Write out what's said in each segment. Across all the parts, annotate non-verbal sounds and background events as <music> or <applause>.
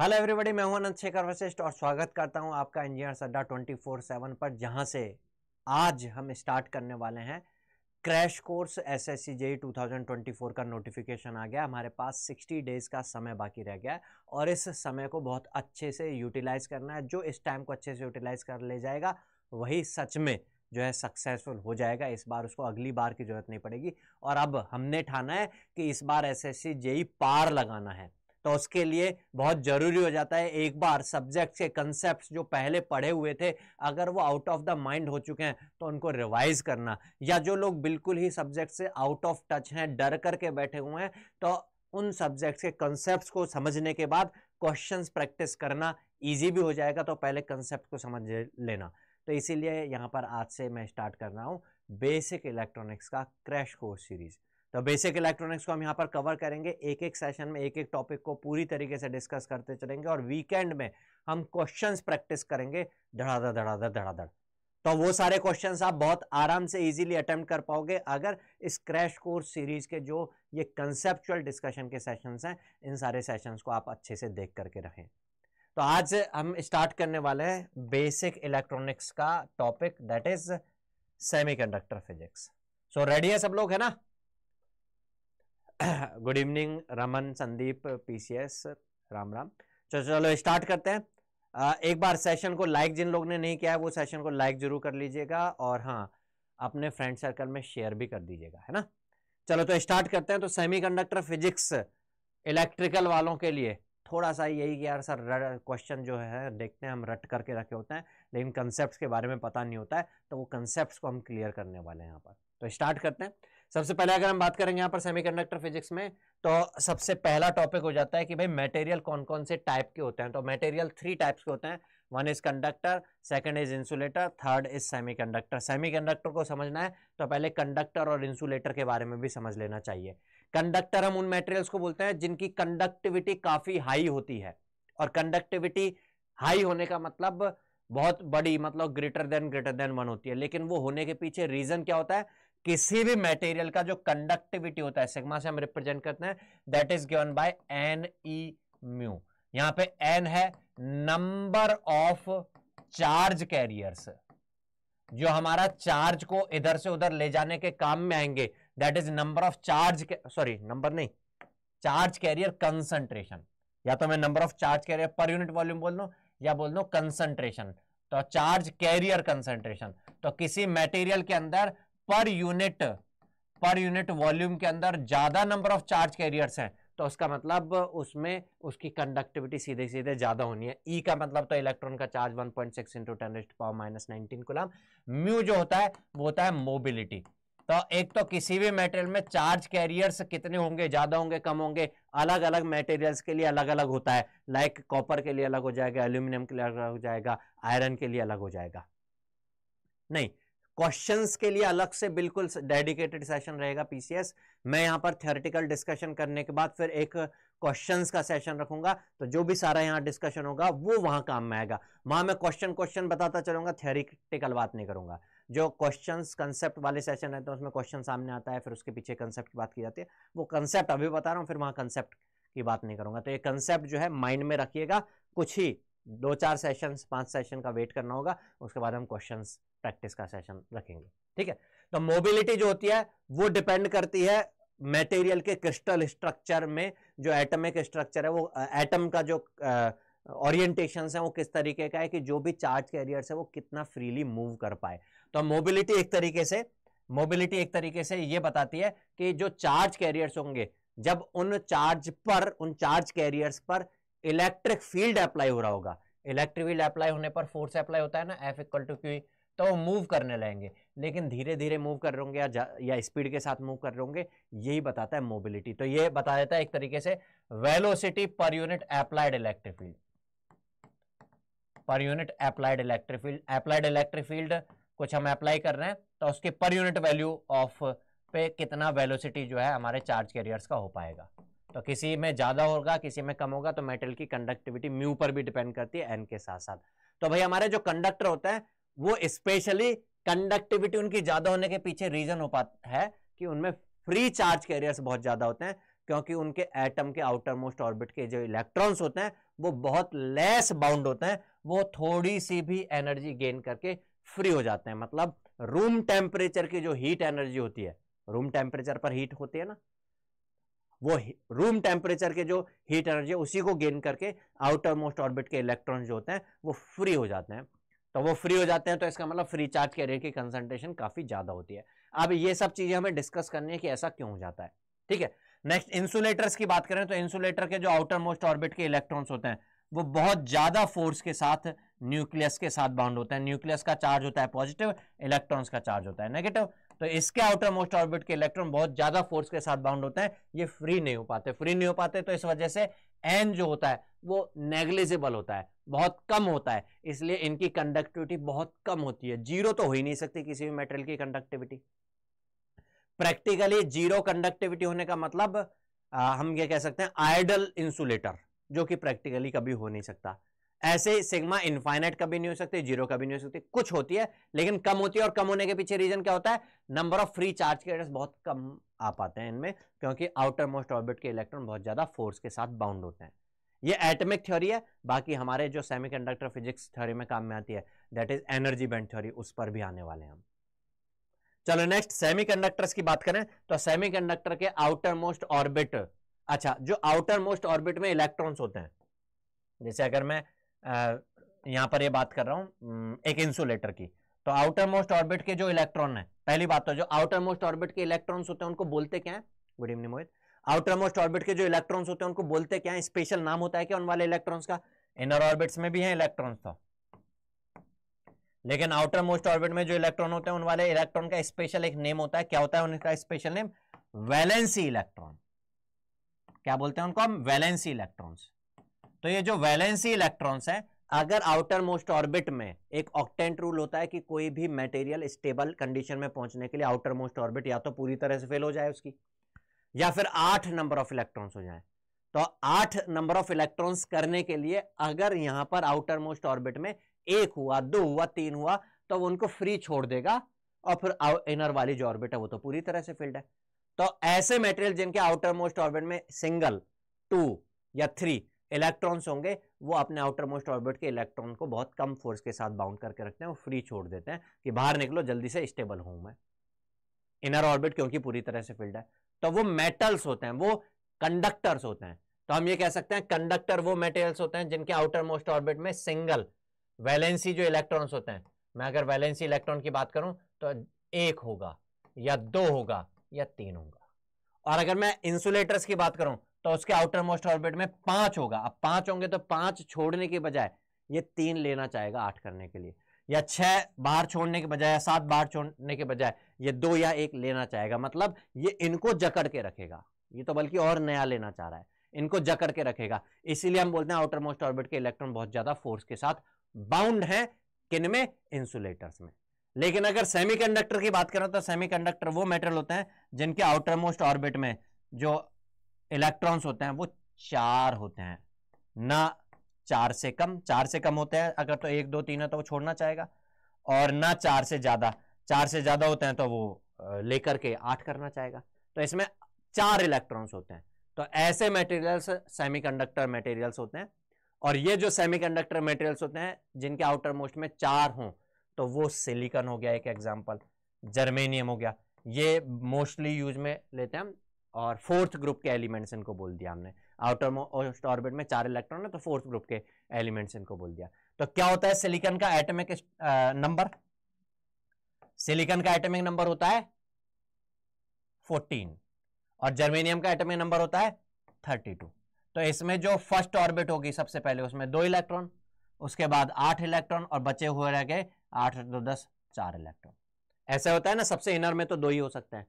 Hello everybody मैं हूं अनंत शेखर वशिष्ठ और स्वागत करता हूं आपका सड्डा अड्डा फोर सेवन पर जहां से आज हम स्टार्ट करने वाले हैं crash course S S C JE two thousand twenty four का नोटिफिकेशन आ गया हमारे पास सिक्सटी डेज़ का समय बाकी रह गया और इस समय को बहुत अच्छे से यूटिलाइज़ करना है जो इस टाइम को अच्छे से यूटिलाइज़ कर ले जाएगा वही सच में जो है सक्सेसफुल हो जाएगा इस बार उसको अगली बार की ज़रूरत नहीं पड़ेगी और अब हमने ठाना है कि इस बार एस एस सी जेई पार लगाना है तो उसके लिए बहुत ज़रूरी हो जाता है एक बार सब्जेक्ट्स के कंसेप्ट जो पहले पढ़े हुए थे अगर वो आउट ऑफ द माइंड हो चुके हैं तो उनको रिवाइज करना या जो लोग बिल्कुल ही सब्जेक्ट से आउट ऑफ टच हैं डर करके बैठे हुए हैं तो उन सब्जेक्ट्स के कंसेप्ट को समझने के बाद क्वेश्चंस प्रैक्टिस करना इजी भी हो जाएगा तो पहले कंसेप्ट को समझ लेना तो इसीलिए यहाँ पर आज से मैं स्टार्ट कर रहा हूँ बेसिक इलेक्ट्रॉनिक्स का क्रैश कोर्स सीरीज़ तो बेसिक इलेक्ट्रॉनिक्स को हम यहाँ पर कवर करेंगे एक एक सेशन में एक एक टॉपिक को पूरी तरीके से डिस्कस करते चलेंगे और वीकेंड में हम क्वेश्चंस प्रैक्टिस करेंगे धड़ाधड़ धड़ाधड़ धड़ाधड़ तो वो सारे क्वेश्चंस आप बहुत आराम से इजीली अटेम्प्ट कर पाओगे अगर इस क्रैश कोर्स सीरीज के जो ये कंसेप्चुअल डिस्कशन के सेशंस हैं इन सारे सेशंस को आप अच्छे से देख करके रहें तो आज हम स्टार्ट करने वाले हैं बेसिक इलेक्ट्रॉनिक्स का topic that is semi physics so ready है सब लोग है ना good evening Raman Sandeep PCS Ram Ram चलो चलो स्टार्ट करते हैं एक बार सेशन को लाइक जिन लोग ने नहीं किया है वो सेशन को लाइक जरूर कर लीजिएगा और हाँ अपने फ्रेंड सर्कल में शेयर भी कर दीजिएगा है ना चलो तो स्टार्ट करते हैं तो सेमीकंडक्टर फिजिक्स इलेक्ट्रिकल वालों के लिए थोड़ा सा यही कि यार सर क्वेश्चन जो है देखते हैं हम रट करके रखे होते हैं लेकिन कंसेप्ट के बारे में पता नहीं होता है तो वो कंसेप्ट को हम क्लियर करने वाले हैं यहाँ पर तो स्टार्ट करते हैं सबसे पहले अगर हम बात करेंगे यहाँ पर सेमीकंडक्टर फिजिक्स में तो सबसे पहला टॉपिक हो जाता है कि भाई मटेरियल कौन कौन से टाइप के होते हैं तो मटेरियल थ्री टाइप्स के होते हैं one is conductor second is insulator third is semiconductor semiconductor को समझना है तो पहले कंडक्टर और इंसुलेटर के बारे में भी समझ लेना चाहिए कंडक्टर हम उन मेटेरियल्स को बोलते हैं जिनकी कंडक्टिविटी काफ़ी हाई होती है और कंडक्टिविटी हाई होने का मतलब बहुत बड़ी मतलब greater than greater than one होती है लेकिन वो होने के पीछे रीजन क्या होता है किसी भी मटेरियल का जो कंडक्टिविटी होता है सिग्मा से हम रिप्रेजेंट करते हैं that is given by N E mu यहां पे एन है नंबर ऑफ चार्ज कैरियर्स जो हमारा चार्ज को इधर से उधर ले जाने के काम में आएंगे that is number of charge sorry number नहीं चार्ज कैरियर कंसंट्रेशन या तो मैं number of charge carrier per unit volume बोल दो या बोल दो कंसंट्रेशन तो चार्ज कैरियर कंसंट्रेशन तो किसी मटेरियल के अंदर पर यूनिट पर यूनिट वॉल्यूम के अंदर ज्यादा नंबर ऑफ चार्ज कैरियर्स हैं तो उसका मतलब उसमें उसकी कंडक्टिविटी सीधे सीधे ज़्यादा होनी है ई e का मतलब तो इलेक्ट्रॉन का charge 1.6 point six into ten power minus nineteen coulomb mu जो होता है वो होता है मोबिलिटी तो एक तो किसी भी मेटेरियल में चार्ज कैरियर्स कितने होंगे ज़्यादा होंगे कम होंगे अलग अलग मेटेरियल्स के लिए अलग अलग होता है लाइक like कॉपर के लिए अलग हो जाएगा एल्यूमिनियम के लिए अलग हो जाएगा आयरन के लिए अलग हो जाएगा नहीं क्वेश्चंस के लिए अलग से बिल्कुल डेडिकेटेड सेशन रहेगा पीसीएस मैं यहाँ पर थियोरेटिकल डिस्कशन करने के बाद फिर एक क्वेश्चंस का सेशन रखूंगा तो जो भी सारा यहाँ डिस्कशन होगा वो वहां काम में आएगा वहां मैं क्वेश्चन क्वेश्चन बताता चलूंगा थियोरिटिकल बात नहीं करूंगा जो क्वेश्चंस कंसेप्ट वाले सेशन रहते हैं उसमें क्वेश्चन सामने आता है फिर उसके पीछे कंसेप्ट की बात की जाती है वो कंसेप्ट अभी बता रहा हूँ फिर वहाँ कंसेप्ट की बात नहीं करूंगा तो ये कंसेप्ट जो है माइंड में रखिएगा कुछ ही दो चार सेशंस पांच सेशन का वेट करना होगा उसके बाद हम क्वेश्चंस प्रैक्टिस का सेशन रखेंगे ठीक है तो मोबिलिटी जो होती है वो डिपेंड करती है मटेरियल के क्रिस्टल स्ट्रक्चर में जो एटमिक स्ट्रक्चर है वो एटम का जो ओरिएंटेशन है वो किस तरीके का है कि जो भी चार्ज कैरियर है वो कितना फ्रीली मूव कर पाए तो मोबिलिटी एक तरीके से मोबिलिटी एक तरीके से ये बताती है कि जो चार्ज कैरियर्स होंगे जब उन चार्ज पर उन चार्ज कैरियर्स पर इलेक्ट्रिक फील्ड अप्लाई हो रहा होगा इलेक्ट्रिक फील्ड अप्लाई होने पर फोर्स अप्लाई होता है ना एफ इक्वल टू क्यू तो वो मूव करने लगेंगे लेकिन धीरे धीरे मूव कर रहे होंगे या या स्पीड के साथ मूव कर रहे होंगे यही बताता है मोबिलिटी तो ये बता देता है एक तरीके से वेलोसिटी पर unit applied electric field per unit applied electric field applied electric field कुछ हम अप्लाई कर रहे हैं तो उसके पर यूनिट वैल्यू ऑफ पे कितना वेलोसिटी जो है हमारे चार्ज कैरियर्स का हो पाएगा तो किसी में ज़्यादा होगा किसी में कम होगा तो मेटल की कंडक्टिविटी म्यू पर भी डिपेंड करती है एन के साथ साथ तो भाई हमारे जो कंडक्टर होते हैं वो स्पेशली कंडक्टिविटी उनकी ज्यादा होने के पीछे रीजन हो पाता है कि उनमें फ्री चार्ज कैरियर्स बहुत ज्यादा होते हैं क्योंकि उनके एटम के आउटर मोस्ट ऑर्बिट के जो इलेक्ट्रॉन्स होते हैं वो बहुत लेस बाउंड होते हैं वो थोड़ी सी भी एनर्जी गेन करके फ्री हो जाते हैं मतलब रूम टेम्परेचर की जो हीट एनर्जी होती है रूम टेम्परेचर पर हीट होती है ना वो रूम टेम्परेचर के जो हीट एनर्जी उसी को गेन करके आउटर मोस्ट ऑर्बिट के इलेक्ट्रॉन जो होते हैं वो फ्री हो जाते हैं तो वो फ्री हो जाते हैं तो इसका मतलब फ्री चार्ज के रेट की कंसंट्रेशन काफी ज्यादा होती है अब ये सब चीजें हमें डिस्कस करनी है कि ऐसा क्यों हो जाता है ठीक है नेक्स्ट इंसुलेटर्स की बात करें तो इंसुलेटर के जो आउटर मोस्ट ऑर्बिट के इलेक्ट्रॉन्स होते हैं वो बहुत ज्यादा फोर्स के साथ न्यूक्लियस के साथ बाउंड होते हैं न्यूक्लियस का चार्ज होता है पॉजिटिव इलेक्ट्रॉन्स का चार्ज होता है नेगेटिव तो इसके आउटर मोस्ट ऑर्बिट के इलेक्ट्रॉन बहुत ज्यादा फोर्स के साथ बाउंड होते हैं ये फ्री नहीं हो पाते फ्री नहीं हो पाते तो इस वजह से एन जो होता है वो नेग्लिजिबल होता है बहुत कम होता है इसलिए इनकी कंडक्टिविटी बहुत कम होती है जीरो तो हो ही नहीं सकती किसी भी मेटेरियल की कंडक्टिविटी प्रैक्टिकली जीरो कंडक्टिविटी होने का मतलब आ, हम ये कह सकते हैं आइडल इंसुलेटर जो कि प्रैक्टिकली कभी हो नहीं सकता ऐसे सिग्मा इन्फाइनाइट कभी नहीं हो सकती जीरो कभी नहीं हो सकती कुछ होती है लेकिन कम होती है और कम होने के पीछे रीजन क्या होता है नंबर ऑफ फ्री चार्ज के एड्रेस बहुत कम आ पाते हैं इनमें क्योंकि आउटर मोस्ट ऑर्बिट के इलेक्ट्रॉन बहुत ज्यादा फोर्स के साथ बाउंड होते हैं ये एटमिक थ्योरी है बाकी हमारे जो कंडक्टर फिजिक्स थ्योरी में काम में आती है that is energy band theory उस पर भी आने वाले हैं हम चलो नेक्स्ट कंडक्टर की बात करें तो कंडक्टर के आउटर मोस्ट ऑर्बिट अच्छा जो आउटर मोस्ट ऑर्बिट में इलेक्ट्रॉन्स होते हैं जैसे अगर मैं यहाँ पर ये बात कर रहा हूँ एक इंसुलेटर की तो आउटर मोस्ट ऑर्बिट के जो इलेक्ट्रॉन है पहली बात तो जो आउटर मोस्ट ऑर्बिट के इलेक्ट्रॉन्स होते हैं उनको बोलते क्या है good evening Mohit outermost orbit के जो इलेक्ट्रॉन्स होते हैं उनको बोलते क्या है स्पेशल नाम होता है क्या उन वाले इलेक्ट्रॉन्स का इनर ऑर्बिट्स में भी है इलेक्ट्रॉन्स तो लेकिन आउटर मोस्ट ऑर्बिट में जो इलेक्ट्रॉन होते हैं उन वाले इलेक्ट्रॉन का स्पेशल एक नेम होता है क्या होता है उनका स्पेशल नेम वैलेंसी इलेक्ट्रॉन क्या बोलते हैं उनको हम वैलेंसी इलेक्ट्रॉन्स तो ये जो वैलेंसी इलेक्ट्रॉन्स है अगर आउटर मोस्ट ऑर्बिट में एक ऑक्टेंट रूल होता है कि कोई भी मटेरियल स्टेबल कंडीशन में पहुंचने के लिए आउटर मोस्ट ऑर्बिट या तो पूरी तरह से फेल हो जाए उसकी या फिर आठ नंबर ऑफ इलेक्ट्रॉन्स हो जाए तो आठ नंबर ऑफ इलेक्ट्रॉन्स करने के लिए अगर यहां पर आउटर मोस्ट ऑर्बिट में एक हुआ दो हुआ तीन हुआ तो वो उनको फ्री छोड़ देगा और फिर इनर वाली जो ऑर्बिट है वो तो पूरी तरह से फिल्ड है तो ऐसे मेटेरियल जिनके आउटर मोस्ट ऑर्बिट में सिंगल टू या थ्री इलेक्ट्रॉन्स होंगे वो अपने आउटर मोस्ट ऑर्बिट के इलेक्ट्रॉन को बहुत कम फोर्स के साथ बाउंड करके रखते हैं वो फ्री छोड़ देते हैं कि बाहर निकलो जल्दी से स्टेबल हूं मैं इनर ऑर्बिट क्योंकि पूरी तरह से फिल्ड है तो वो मेटल्स होते हैं वो कंडक्टर्स होते हैं तो हम ये कह सकते हैं कंडक्टर वो मेटेरियल्स होते हैं जिनके आउटर मोस्ट ऑर्बिट में सिंगल वैलेंसी जो इलेक्ट्रॉन्स होते हैं मैं अगर वैलेंसी इलेक्ट्रॉन की बात करूं तो एक होगा या दो होगा या तीन होगा और अगर मैं इंसुलेटर्स की बात करूं तो उसके आउटर मोस्ट ऑर्बिट में पांच होगा अब पांच होंगे तो पांच छोड़ने के बजाय ये तीन लेना चाहेगा आठ करने के लिए या छह बाहर छोड़ने के बजाय सात बाहर छोड़ने के बजाय ये दो या एक लेना चाहेगा मतलब ये इनको जकड़ के रखेगा ये तो बल्कि और नया लेना चाह रहा है इनको जकड़ के रखेगा इसीलिए हम बोलते हैं आउटर मोस्ट ऑर्बिट के इलेक्ट्रॉन बहुत ज्यादा फोर्स के साथ बाउंड है किन में इंसुलेटर्स में लेकिन अगर सेमीकंडक्टर की बात करें तो सेमीकंडक्टर वो मेटल होते हैं जिनके आउटर मोस्ट ऑर्बिट में जो इलेक्ट्रॉन्स होते हैं वो चार होते हैं ना चार से कम चार से कम होते हैं अगर तो एक दो तीन है तो वो छोड़ना चाहेगा और ना चार से ज्यादा चार से ज्यादा होते हैं तो वो लेकर के आठ करना चाहेगा तो इसमें चार इलेक्ट्रॉन्स होते हैं तो ऐसे मटेरियल्स सेमीकंडक्टर मटेरियल्स होते हैं और ये जो सेमीकंडक्टर मटेरियल्स होते हैं जिनके आउटर मोस्ट में चार हो तो वो सिलिकॉन हो गया एक एग्जांपल जर्मेनियम हो गया ये मोस्टली यूज में लेते हैं हम और फोर्थ ग्रुप के एलिमेंट्स इनको बोल दिया हमने आउटर मोस्ट ऑर्बिट में चार इलेक्ट्रॉन है तो फोर्थ ग्रुप के एलिमेंट्स इनको बोल दिया तो क्या होता है सिलिकन का एटमिक नंबर सिलिकन का एटमिक नंबर होता है 14 और जर्मेनियम का एटमिक नंबर होता है 32 तो इसमें जो फर्स्ट ऑर्बिट होगी सबसे पहले उसमें दो इलेक्ट्रॉन उसके बाद आठ इलेक्ट्रॉन और बचे हुए रह गए आठ दो दस चार इलेक्ट्रॉन ऐसे होता है ना सबसे इनर में तो दो ही हो सकते हैं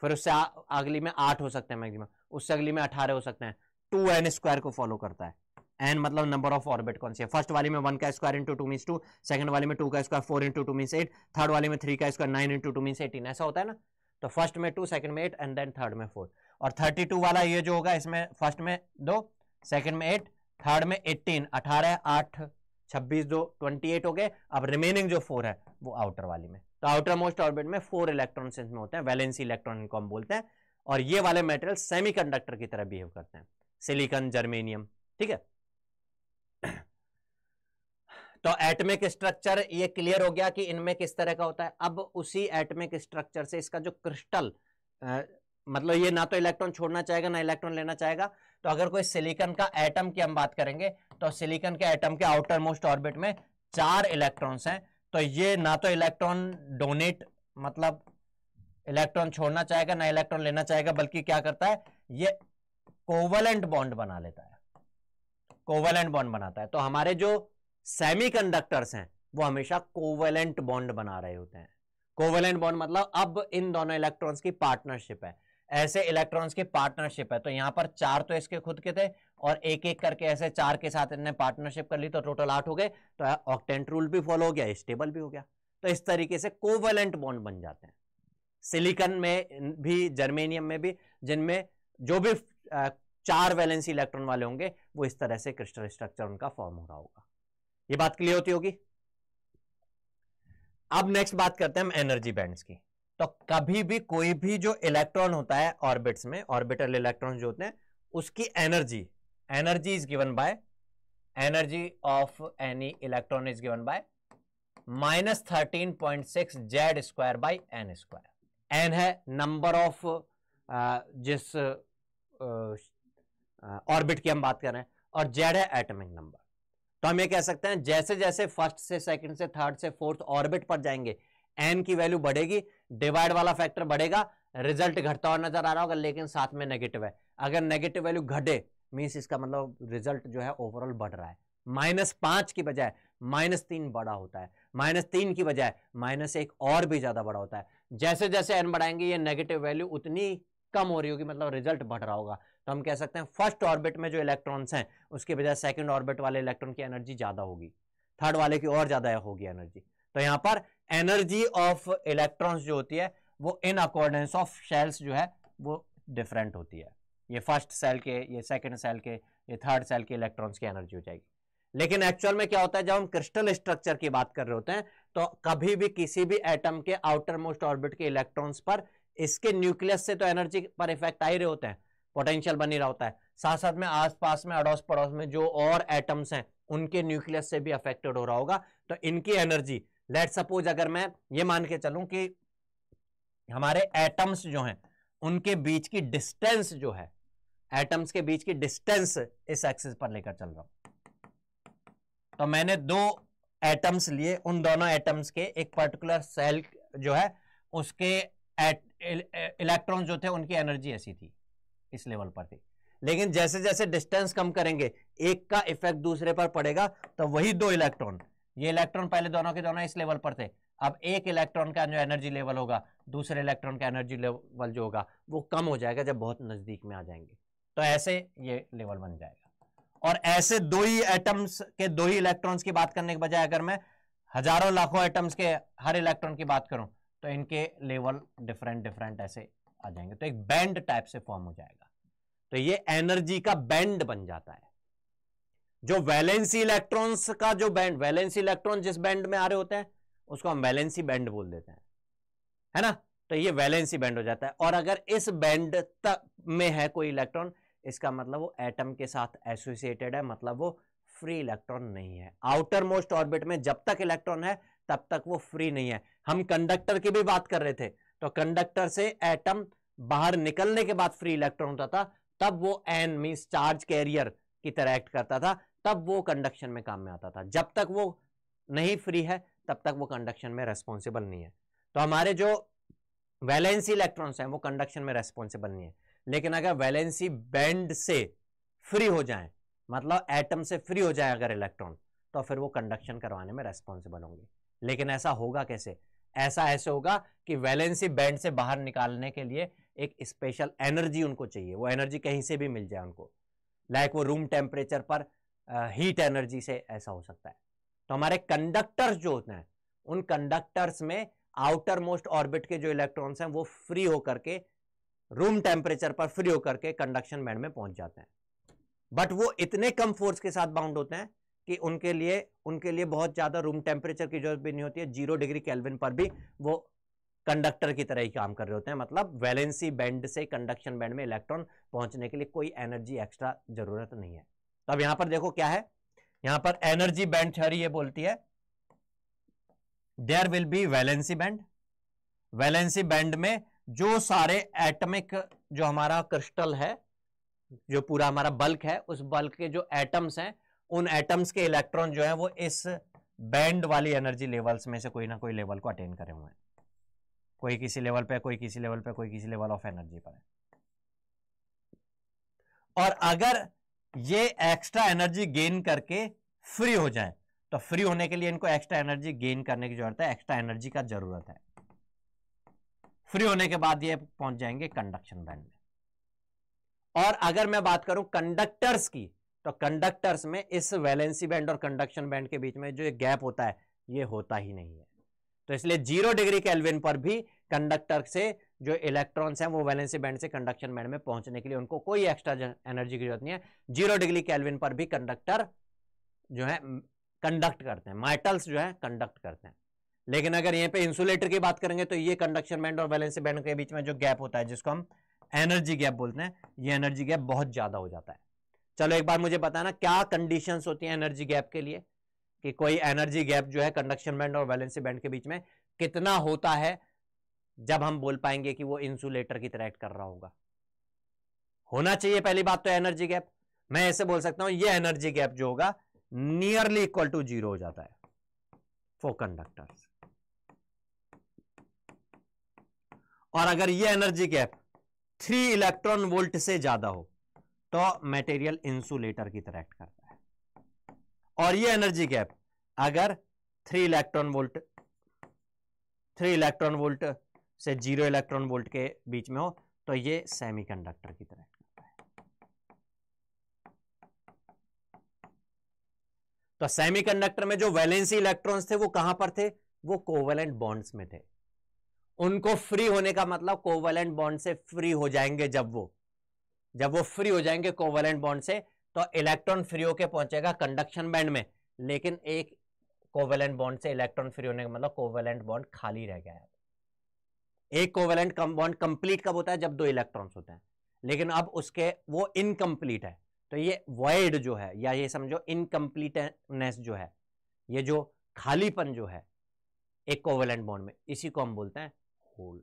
फिर उससे अगली में आठ हो सकते हैं मैक्सिमम उससे अगली में अठारह हो सकते हैं टू एन स्क्वायर को फॉलो करता है एन मतलब नंबर ऑफ ऑर्बिट कौन सी है फर्स्ट वाली में वन का स्क्वायर इंटू टू मीस टू सेकंड वाले में टू का स्क्वायर फोर इंटू टू मीस एट थर्ड वाले में थ्री का स्क्वायर नाइन इंटू टू मीस एटीन ऐसा होता है ना तो फर्स्ट में टू सेकंड में एट एंड देन थर्ड में फोर और थर्टी टू वाला ये जो होगा इसमें फर्स्ट में दो सेकंड में एट थर्ड में एट्टीन अठारह आठ छब्बीस दो ट्वेंटी एट हो गए अब रिमेनिंग जो फोर है वो आउटर वाली में तो आउटर मोस्ट ऑर्बिट में फोर इलेक्ट्रॉन इसमें होते हैं वैलेंसी इलेक्ट्रॉन इनको हम बोलते हैं और ये वाले मेटेरियल कंडक्टर की तरह बिहेव करते हैं सिलिकन जर्मेनियम ठीक है तो एटमिक स्ट्रक्चर ये क्लियर हो गया कि इनमें किस तरह का होता है अब उसी एटमिक स्ट्रक्चर से इसका जो क्रिस्टल मतलब ये ना तो इलेक्ट्रॉन छोड़ना चाहेगा ना इलेक्ट्रॉन लेना चाहेगा तो अगर कोई सिलिकन का एटम की हम बात करेंगे तो सिलिकन के एटम के आउटर मोस्ट ऑर्बिट में चार इलेक्ट्रॉन्स हैं तो ये ना तो इलेक्ट्रॉन डोनेट मतलब इलेक्ट्रॉन छोड़ना चाहेगा ना इलेक्ट्रॉन लेना चाहेगा बल्कि क्या करता है ये कोवलेंट बॉन्ड बना लेता है कोवलेंट बॉन्ड बनाता है तो हमारे जो सेमीकंडक्टर्स हैं वो हमेशा कोवलेंट बॉन्ड बना रहे होते हैं कोवलेंट बॉन्ड मतलब अब इन दोनों इलेक्ट्रॉन्स की पार्टनरशिप है ऐसे इलेक्ट्रॉन्स की पार्टनरशिप है तो यहाँ पर चार तो इसके खुद के थे और एक एक करके ऐसे चार के साथ इनने पार्टनरशिप कर ली तो टोटल आठ हो गए तो ऑक्टेंट रूल भी फॉलो हो गया स्टेबल भी हो गया तो इस तरीके से कोवेलेंट बॉन्ड बन जाते हैं सिलिकन में भी जर्मेनियम में भी जिनमें जो भी चार वैलेंसी इलेक्ट्रॉन वाले होंगे वो इस तरह से क्रिस्टल स्ट्रक्चर उनका फॉर्म हो रहा होगा ये बात क्लियर होती होगी अब नेक्स्ट बात करते हैं हम एनर्जी बैंड्स की तो कभी भी कोई भी जो इलेक्ट्रॉन होता है ऑर्बिट्स में ऑर्बिटल इलेक्ट्रॉन जो होते हैं उसकी energy energy is given by energy of any electron is given by minus thirteen point six Z square by N square N है नंबर ऑफ uh, जिस ऑर्बिट uh, uh, की हम बात कर रहे हैं और जेड है एटमिक नंबर तो हम ये कह सकते हैं जैसे जैसे फर्स्ट से सेकंड से थर्ड से फोर्थ ऑर्बिट पर जाएंगे एन की वैल्यू बढ़ेगी डिवाइड वाला फैक्टर बढ़ेगा रिजल्ट घटता हुआ नजर आ रहा होगा लेकिन साथ में नेगेटिव है अगर नेगेटिव वैल्यू घटे मीन्स इसका मतलब रिजल्ट जो है ओवरऑल बढ़ रहा है माइनस पांच की बजाय माइनस तीन बड़ा होता है माइनस तीन की बजाय माइनस एक और भी ज्यादा बड़ा होता है जैसे जैसे एन बढ़ाएंगे ये नेगेटिव वैल्यू उतनी कम हो रही होगी मतलब रिजल्ट बढ़ रहा होगा तो हम कह सकते हैं फर्स्ट ऑर्बिट में जो इलेक्ट्रॉन्स हैं उसके बजाय सेकंड ऑर्बिट वाले इलेक्ट्रॉन की एनर्जी ज्यादा होगी थर्ड वाले की और ज्यादा होगी एनर्जी तो यहां पर एनर्जी ऑफ इलेक्ट्रॉन्स जो होती है वो इन अकॉर्डेंस ऑफ सेल्स जो है वो डिफरेंट होती है ये फर्स्ट सेल के ये सेकेंड सेल के ये थर्ड सेल के इलेक्ट्रॉन्स की एनर्जी हो जाएगी लेकिन एक्चुअल में क्या होता है जब हम क्रिस्टल स्ट्रक्चर की बात कर रहे होते हैं तो कभी भी किसी भी एटम के आउटर मोस्ट ऑर्बिट के इलेक्ट्रॉन्स पर इसके न्यूक्लियस से तो एनर्जी पर इफेक्ट आ ही रहे होते हैं पोटेंशियल बनी रहा होता है साथ साथ में आसपास में अड़ोस पड़ोस में जो और एटम्स हैं उनके न्यूक्लियस से भी अफेक्टेड हो रहा होगा तो इनकी एनर्जी लेट सपोज अगर मैं ये मान के चलूं कि हमारे एटम्स जो हैं उनके बीच की डिस्टेंस जो है एटम्स के बीच की डिस्टेंस इस एक्सिस पर लेकर चल रहा हूं तो मैंने दो एटम्स लिए उन दोनों एटम्स के एक पर्टिकुलर सेल जो है उसके इलेक्ट्रॉन जो थे उनकी एनर्जी ऐसी थी इस लेवल पर थी लेकिन जैसे जैसे डिस्टेंस कम करेंगे एक का इफेक्ट दूसरे पर पड़ेगा तो वही दो इलेक्ट्रॉन ये इलेक्ट्रॉन पहले दोनों के दोनों इस लेवल पर थे अब एक इलेक्ट्रॉन का जो एनर्जी लेवल होगा दूसरे इलेक्ट्रॉन का एनर्जी लेवल जो होगा वो कम हो जाएगा जब बहुत नज़दीक में आ जाएंगे तो ऐसे ये लेवल बन जाएगा और ऐसे दो ही एटम्स के दो ही इलेक्ट्रॉन्स की बात करने के बजाय अगर मैं हजारों लाखों एटम्स के हर इलेक्ट्रॉन की बात करूं तो इनके लेवल डिफरेंट डिफरेंट ऐसे आ जाएंगे तो एक बैंड टाइप से फॉर्म हो जाएगा तो ये एनर्जी का बैंड बन जाता है जो वैलेंसी इलेक्ट्रॉन्स का जो बैंड वैलेंसी इलेक्ट्रॉन जिस बैंड में आ रहे होते हैं उसको हम वैलेंसी बैंड बोल देते हैं है ना तो ये वैलेंसी बैंड हो जाता है और अगर इस बैंड तक में है कोई इलेक्ट्रॉन इसका मतलब वो एटम के साथ एसोसिएटेड है मतलब वो फ्री इलेक्ट्रॉन नहीं है आउटर मोस्ट ऑर्बिट में जब तक इलेक्ट्रॉन है तब तक वो फ्री नहीं है हम कंडक्टर की भी बात कर रहे थे तो कंडक्टर से एटम बाहर निकलने के बाद फ्री इलेक्ट्रॉन होता था तब वो एन मीन चार्ज कैरियर की तरह एक्ट करता था तब वो कंडक्शन में काम में आता था जब तक वो नहीं फ्री है तब तक वो कंडक्शन में रेस्पॉन्सिबल नहीं है तो हमारे जो वैलेंसी इलेक्ट्रॉन्स हैं वो कंडक्शन में रेस्पॉन्सिबल नहीं है लेकिन अगर वैलेंसी बैंड से फ्री हो जाए मतलब एटम से फ्री हो जाए अगर इलेक्ट्रॉन तो फिर वो कंडक्शन करवाने में रेस्पॉन्सिबल होंगे लेकिन ऐसा होगा कैसे ऐसा ऐसे होगा कि वैलेंसी बैंड से बाहर निकालने के लिए एक स्पेशल एनर्जी उनको चाहिए वो एनर्जी कहीं से भी मिल जाए उनको लाइक वो रूम टेम्परेचर पर हीट एनर्जी से ऐसा हो सकता है तो हमारे कंडक्टर्स जो होते हैं उन कंडक्टर्स में आउटर मोस्ट ऑर्बिट के जो इलेक्ट्रॉन्स हैं वो फ्री होकर के रूम टेम्परेचर पर फ्री होकर के कंडक्शन बैंड में पहुंच जाते हैं बट वो इतने कम फोर्स के साथ बाउंड होते हैं कि उनके लिए उनके लिए बहुत ज़्यादा रूम टेम्परेचर की जरूरत भी नहीं होती है जीरो डिग्री कैलविन पर भी वो कंडक्टर की तरह ही काम कर रहे होते हैं मतलब वैलेंसी बैंड से कंडक्शन बैंड में इलेक्ट्रॉन पहुंचने के लिए कोई एनर्जी एक्स्ट्रा जरूरत नहीं है तो अब यहां पर देखो क्या है यहां पर एनर्जी बैंड थ्योरी ये बोलती है there will be valency band valency band में जो सारे एटमिक जो हमारा क्रिस्टल है जो पूरा हमारा बल्क है उस बल्क के जो एटम्स हैं उन एटम्स के इलेक्ट्रॉन जो है वो इस बैंड वाली एनर्जी लेवल्स में से कोई ना कोई लेवल को अटेन करे हुए हैं कोई किसी लेवल पे कोई किसी लेवल पे कोई किसी लेवल ऑफ एनर्जी पर है और अगर ये एक्स्ट्रा एनर्जी गेन करके फ्री हो जाए तो फ्री होने के लिए इनको एक्स्ट्रा एनर्जी गेन करने की जरूरत है एक्स्ट्रा एनर्जी का जरूरत है फ्री होने के बाद ये पहुंच जाएंगे कंडक्शन बैंड में और अगर मैं बात करूं कंडक्टर्स की तो कंडक्टर्स में इस वैलेंसी बैंड और कंडक्शन बैंड के बीच में जो एक गैप होता है ये होता ही नहीं है तो इसलिए जीरो डिग्री केल्विन पर भी कंडक्टर से जो इलेक्ट्रॉन्स हैं वो वैलेंसी बैंड से कंडक्शन बैंड में पहुंचने के लिए उनको कोई एक्स्ट्रा एनर्जी की जरूरत नहीं है जीरो डिग्री कैलविन पर भी कंडक्टर जो है कंडक्ट करते हैं माइटल्स जो है कंडक्ट करते हैं लेकिन अगर यहाँ पे इंसुलेटर की बात करेंगे तो ये कंडक्शन बैंड और वैलेंसी बैंड के बीच में जो गैप होता है जिसको हम एनर्जी गैप बोलते हैं ये एनर्जी गैप बहुत ज्यादा हो जाता है चलो एक बार मुझे बताना क्या कंडीशन होती है एनर्जी गैप के लिए कि कोई एनर्जी गैप जो है कंडक्शन बैंड और वैलेंसी बैंड के बीच में कितना होता है जब हम बोल पाएंगे कि वो इंसुलेटर की तरह एक्ट कर रहा होगा होना चाहिए पहली बात तो एनर्जी गैप मैं ऐसे बोल सकता हूं ये एनर्जी गैप जो होगा नियरली इक्वल टू जीरो हो जाता है फॉर कंडक्टर्स और अगर ये energy gap three electron volt से ज्यादा हो तो मटेरियल इंसुलेटर की तरह एक्ट करता है और ये एनर्जी गैप अगर three electron volt three electron volt से जीरो इलेक्ट्रॉन वोल्ट के बीच में हो तो ये सेमीकंडक्टर की तरह करता है तो सेमीकंडक्टर में जो वैलेंसी इलेक्ट्रॉन्स थे वो कहां पर थे वो कोवेलेंट बॉन्ड्स में थे उनको फ्री होने का मतलब कोवेलेंट बॉन्ड से फ्री हो जाएंगे जब वो जब वो फ्री हो जाएंगे कोवेलेंट बॉन्ड से तो इलेक्ट्रॉन फ्री होके पहुंचेगा कंडक्शन बैंड में लेकिन एक कोवेलेंट बॉन्ड से इलेक्ट्रॉन फ्री होने का मतलब कोवेलेंट बॉन्ड खाली रह गया है एक कोवेलेंट बॉन्ड कंप्लीट कब होता है जब दो इलेक्ट्रॉन्स होते हैं लेकिन अब उसके वो इनकम्प्लीट है तो ये वॉइड जो है या ये समझो इनकम्प्लीटनेस जो है ये जो खालीपन जो है एक कोवेलेंट बॉन्ड में इसी को हम बोलते हैं होल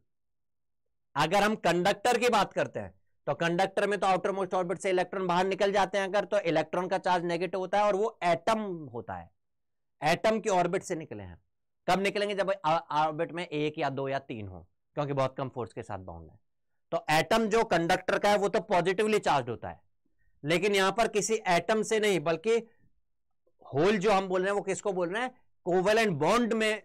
अगर हम कंडक्टर की बात करते हैं तो कंडक्टर में तो आउटर मोस्ट ऑर्बिट से इलेक्ट्रॉन बाहर निकल जाते हैं अगर तो इलेक्ट्रॉन का चार्ज नेगेटिव होता है और वो एटम होता है एटम के ऑर्बिट से निकले हैं कब निकलेंगे जब ऑर्बिट में एक या दो या तीन हो क्योंकि बहुत कम फोर्स के साथ बाउंड है तो एटम जो कंडक्टर का है वो तो पॉजिटिवली चार्ज होता है लेकिन यहां पर किसी एटम से नहीं बल्कि होल जो हम बोल रहे हैं वो किसको बोल रहे हैं एंड बॉन्ड में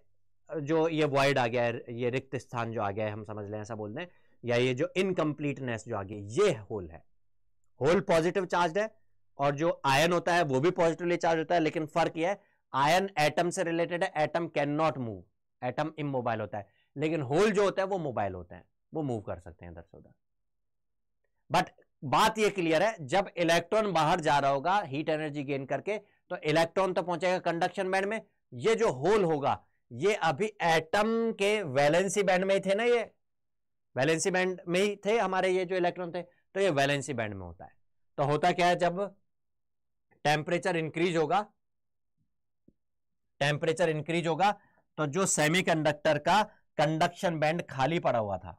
जो ये वॉइड आ गया है ये रिक्त स्थान जो आ गया है हम समझ लें ऐसा बोल रहे हैं या ये जो इनकम्प्लीटनेस जो आ गई ये होल है होल पॉजिटिव चार्ज है और जो आयन होता है वो भी पॉजिटिवली चार्ज होता है लेकिन फर्क यह है आयन एटम से रिलेटेड है atom can not move atom immobile होता है लेकिन होल जो होता है वो मोबाइल होता है वो मूव कर सकते हैं इधर से उधर बट बात ये क्लियर है जब इलेक्ट्रॉन बाहर जा रहा होगा हीट एनर्जी गेन करके तो इलेक्ट्रॉन तो पहुंचेगा कंडक्शन बैंड में ये जो होल होगा ये अभी एटम के वैलेंसी बैंड में ही थे ना ये वैलेंसी बैंड में ही थे हमारे ये जो इलेक्ट्रॉन थे तो ये वैलेंसी बैंड में होता है तो होता क्या है जब टेम्परेचर इंक्रीज होगा टेम्परेचर इंक्रीज होगा तो जो सेमीकंडक्टर का कंडक्शन बैंड खाली पड़ा हुआ था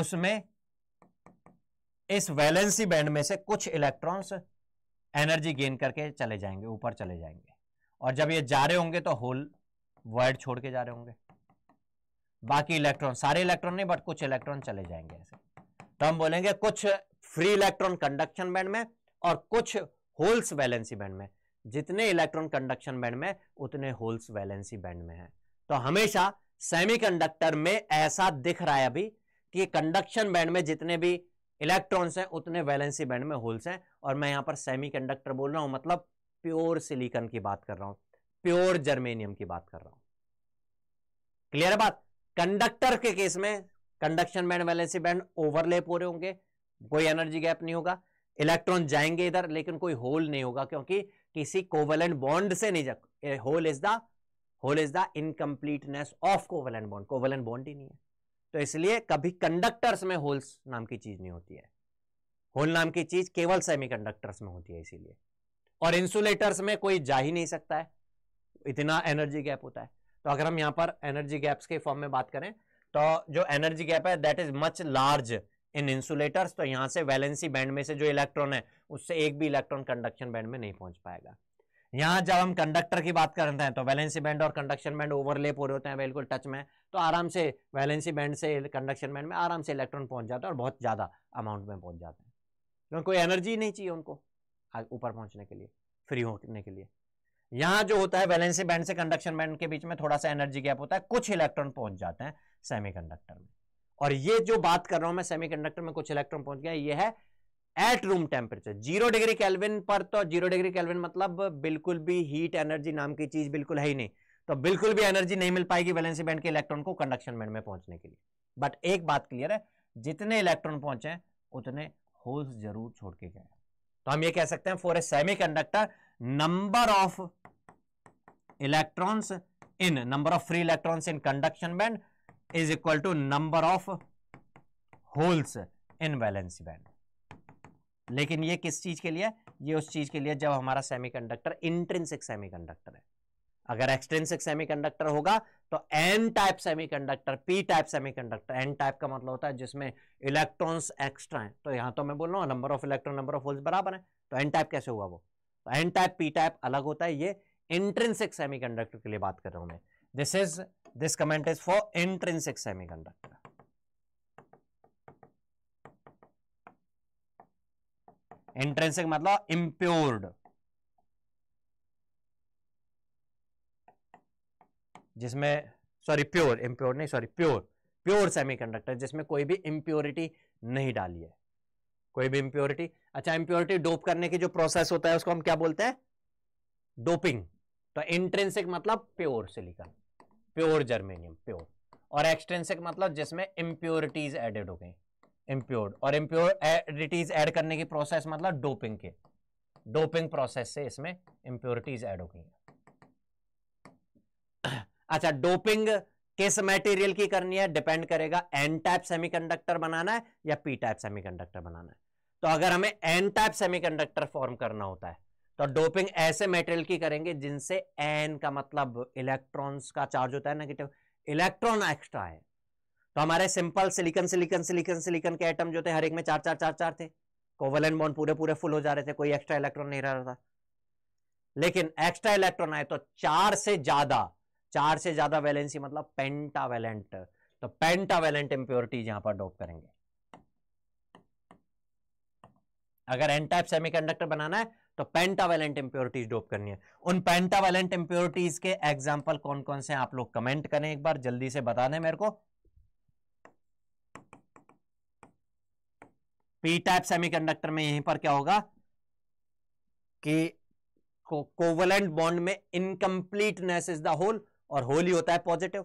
उसमें इस वैलेंसी बैंड में से कुछ इलेक्ट्रॉन्स एनर्जी गेन करके चले जाएंगे ऊपर चले जाएंगे और जब ये जा रहे होंगे तो होल वर्ड छोड़ के जा रहे होंगे बाकी इलेक्ट्रॉन सारे इलेक्ट्रॉन नहीं बट कुछ इलेक्ट्रॉन चले जाएंगे ऐसे तो हम बोलेंगे कुछ फ्री इलेक्ट्रॉन कंडक्शन बैंड में और कुछ होल्स वैलेंसी बैंड में जितने इलेक्ट्रॉन कंडक्शन बैंड में उतने होल्स वैलेंसी बैंड में है तो हमेशा सेमीकंडक्टर में ऐसा दिख रहा है अभी कि कंडक्शन बैंड में जितने भी इलेक्ट्रॉन्स हैं उतने वैलेंसी बैंड में होल्स हैं और मैं यहां पर सेमीकंडक्टर बोल रहा हूं मतलब प्योर सिलिकन की बात कर रहा हूं प्योर जर्मेनियम की बात कर रहा हूं क्लियर बात कंडक्टर के केस में conduction band valency band overlap हो रहे होंगे कोई एनर्जी गैप नहीं होगा इलेक्ट्रॉन जाएंगे इधर लेकिन कोई होल नहीं होगा क्योंकि किसी कोवलेंट बॉन्ड से नहीं जा hole is the hole is the incompleteness of covalent bond covalent bond ही नहीं है तो इसलिए कभी कंडक्टर्स में होल्स नाम की चीज नहीं होती है होल नाम की चीज केवल सेमीकंडक्टर्स में होती है इसीलिए और इंसुलेटर्स में कोई जा ही नहीं सकता है इतना एनर्जी गैप होता है तो अगर हम यहां पर एनर्जी गैप्स के फॉर्म में बात करें तो जो एनर्जी गैप है that is much large in insulators तो यहाँ से वैलेंसी बैंड में से जो इलेक्ट्रॉन है उससे एक भी इलेक्ट्रॉन कंडक्शन बैंड में नहीं पहुंच पाएगा यहाँ जब हम कंडक्टर की बात करते हैं तो वैलेंसी बैंड और कंडक्शन बैंड ओवरलेप हो रहे होते हैं बिल्कुल टच में तो आराम से वैलेंसी बैंड से कंडक्शन बैंड में आराम से इलेक्ट्रॉन पहुंच जाता है और बहुत ज़्यादा अमाउंट में पहुंच जाते हैं क्योंकि कोई एनर्जी नहीं चाहिए उनको ऊपर पहुंचने के लिए फ्री होने के लिए यहाँ जो होता है वैलेंसी बैंड से कंडक्शन बैंड के बीच में थोड़ा सा एनर्जी गैप होता है कुछ इलेक्ट्रॉन पहुंच जाते हैं सेमी में और ये जो बात कर रहा हूं मैं सेमीकंडक्टर में कुछ इलेक्ट्रॉन पहुंच गया ये है at room temperature zero degree kelvin पर तो जीरो डिग्री कैलविन मतलब बिल्कुल भी हीट एनर्जी नाम की चीज बिल्कुल है ही नहीं तो बिल्कुल भी एनर्जी नहीं मिल पाएगी वैलेंसी बैंड के इलेक्ट्रॉन को कंडक्शन बैंड में पहुंचने के लिए बट एक बात क्लियर है जितने इलेक्ट्रॉन पहुंचे उतने होल्स जरूर छोड़ के गए तो हम ये कह सकते हैं for a semiconductor number of electrons in number of free electrons in conduction band is equal to number of holes in valence band लेकिन ये किस चीज के लिए ये उस चीज के लिए जब हमारा सेमीकंडक्टर इंट्रेंसिक सेमीकंडक्टर है अगर एक्सट्रेंसिक सेमीकंडक्टर होगा तो N type semiconductor P type semiconductor N type का मतलब होता है जिसमें इलेक्ट्रॉन्स एक्स्ट्रा हैं तो यहां तो मैं बोल रहा हूं number of electron number of holes बराबर है तो एन टाइप कैसे हुआ वो तो एन टाइप पी टाइप अलग होता है ये इंट्रेंसिक सेमी के लिए बात कर रहा हूं मैं this is This comment is for intrinsic semiconductor. Intrinsic मतलब इम्प्योर्ड जिसमें सॉरी प्योर इम्प्योर नहीं सॉरी प्योर प्योर सेमीकंडक्टर जिसमें कोई भी इंप्योरिटी नहीं डाली है कोई भी इंप्योरिटी अच्छा इंप्योरिटी डोप करने की जो प्रोसेस होता है उसको हम क्या बोलते हैं डोपिंग तो इंट्रेंसिक मतलब pure silicon pure germanium pure और एक्सट्रेंसिक मतलब जिसमें इम्प्योरिटीज एडेड हो गई इम्प्योर और इम्प्योरिटीज एड करने की प्रोसेस मतलब डोपिंग के डोपिंग प्रोसेस से इसमें इम्प्योरिटीज एड हो गई अच्छा डोपिंग किस मटेरियल की करनी है डिपेंड करेगा एन टाइप सेमीकंडक्टर बनाना है या पी टाइप सेमीकंडक्टर बनाना है तो अगर हमें एन टाइप सेमीकंडक्टर फॉर्म करना होता है तो डोपिंग ऐसे मेटेरियल की करेंगे जिनसे एन का मतलब इलेक्ट्रॉन्स का चार्ज होता है नेगेटिव इलेक्ट्रॉन एक्स्ट्रा है तो हमारे simple silicon silicon silicon silicon के एटम जो थे हर एक में चार चार चार चार थे कोवलन बॉन्ड पूरे पूरे फुल हो जा रहे थे कोई एक्स्ट्रा इलेक्ट्रॉन नहीं रह रहा था लेकिन एक्स्ट्रा इलेक्ट्रॉन आए तो चार से ज्यादा चार से ज्यादा वैलेंसी मतलब पेंटावेलेंट तो पेंटावेलेंट इंप्योरिटीज यहां पर डोप करेंगे अगर एन टाइप सेमीकंडक्टर बनाना है तो पेंटावेलेंट इंप्योरिटीज डोप करनी है उन पेंटावेलेंट इंप्योरिटीज के एग्जाम्पल कौन कौन से आप लोग कमेंट करें एक बार जल्दी से बता दें मेरे को पी टाइप सेमीकंडक्टर में यहीं पर क्या होगा कि को, कोवलेंट बॉन्ड में इनकम्प्लीटनेस इज द होल और होल ही होता है पॉजिटिव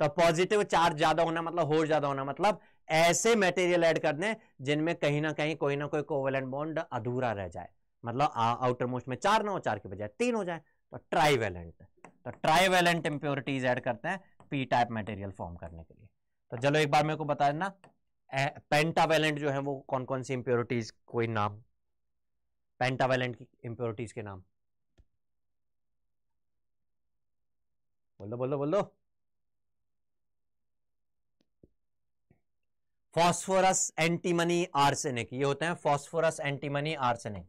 तो पॉजिटिव चार्ज ज्यादा होना मतलब होल ज्यादा होना मतलब ऐसे मटेरियल ऐड कर दें जिनमें कहीं ना कहीं कोई ना कोई कोवलेंट बॉन्ड अधूरा रह जाए मतलब आउटर मोस्ट में चार ना हो चार के बजाय तीन हो जाए तो ट्राईवेलेंट तो ट्राइवेलेंट इम्प्योरिटीज ऐड करते हैं पी टाइप मटेरियल फॉर्म करने के लिए तो चलो एक बार मेरे को बता देना पेंटावेलेंट जो है वो कौन कौन सी इंप्योरिटीज कोई नाम पेंटावेलेंट की इंप्योरिटीज के नाम बोलो बोलो बोलो फॉस्फोरस एंटीमनी आर्सेनिक ये होते हैं phosphorus antimony arsenic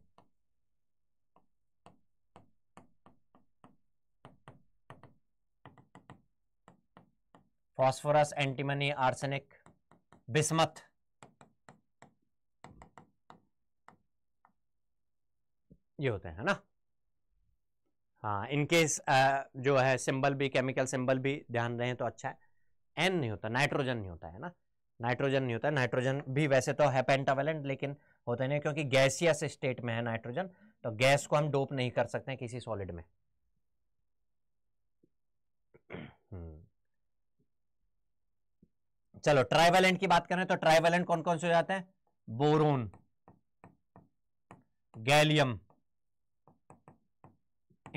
phosphorus antimony arsenic bismuth ये होते हैं ना हाँ इनकेस जो है सिंबल भी केमिकल सिंबल भी ध्यान रहे तो अच्छा है एन नहीं होता नाइट्रोजन नहीं होता है ना नाइट्रोजन नहीं होता है नाइट्रोजन भी वैसे तो है पेंटावेलेंट लेकिन होता नहीं क्योंकि गैसियस स्टेट में है नाइट्रोजन तो गैस को हम डोप नहीं कर सकते किसी सॉलिड में हम्म चलो ट्राइवेलेंट की बात करें तो ट्राइवेलेंट कौन कौन से हो जाते हैं बोरोन गैलियम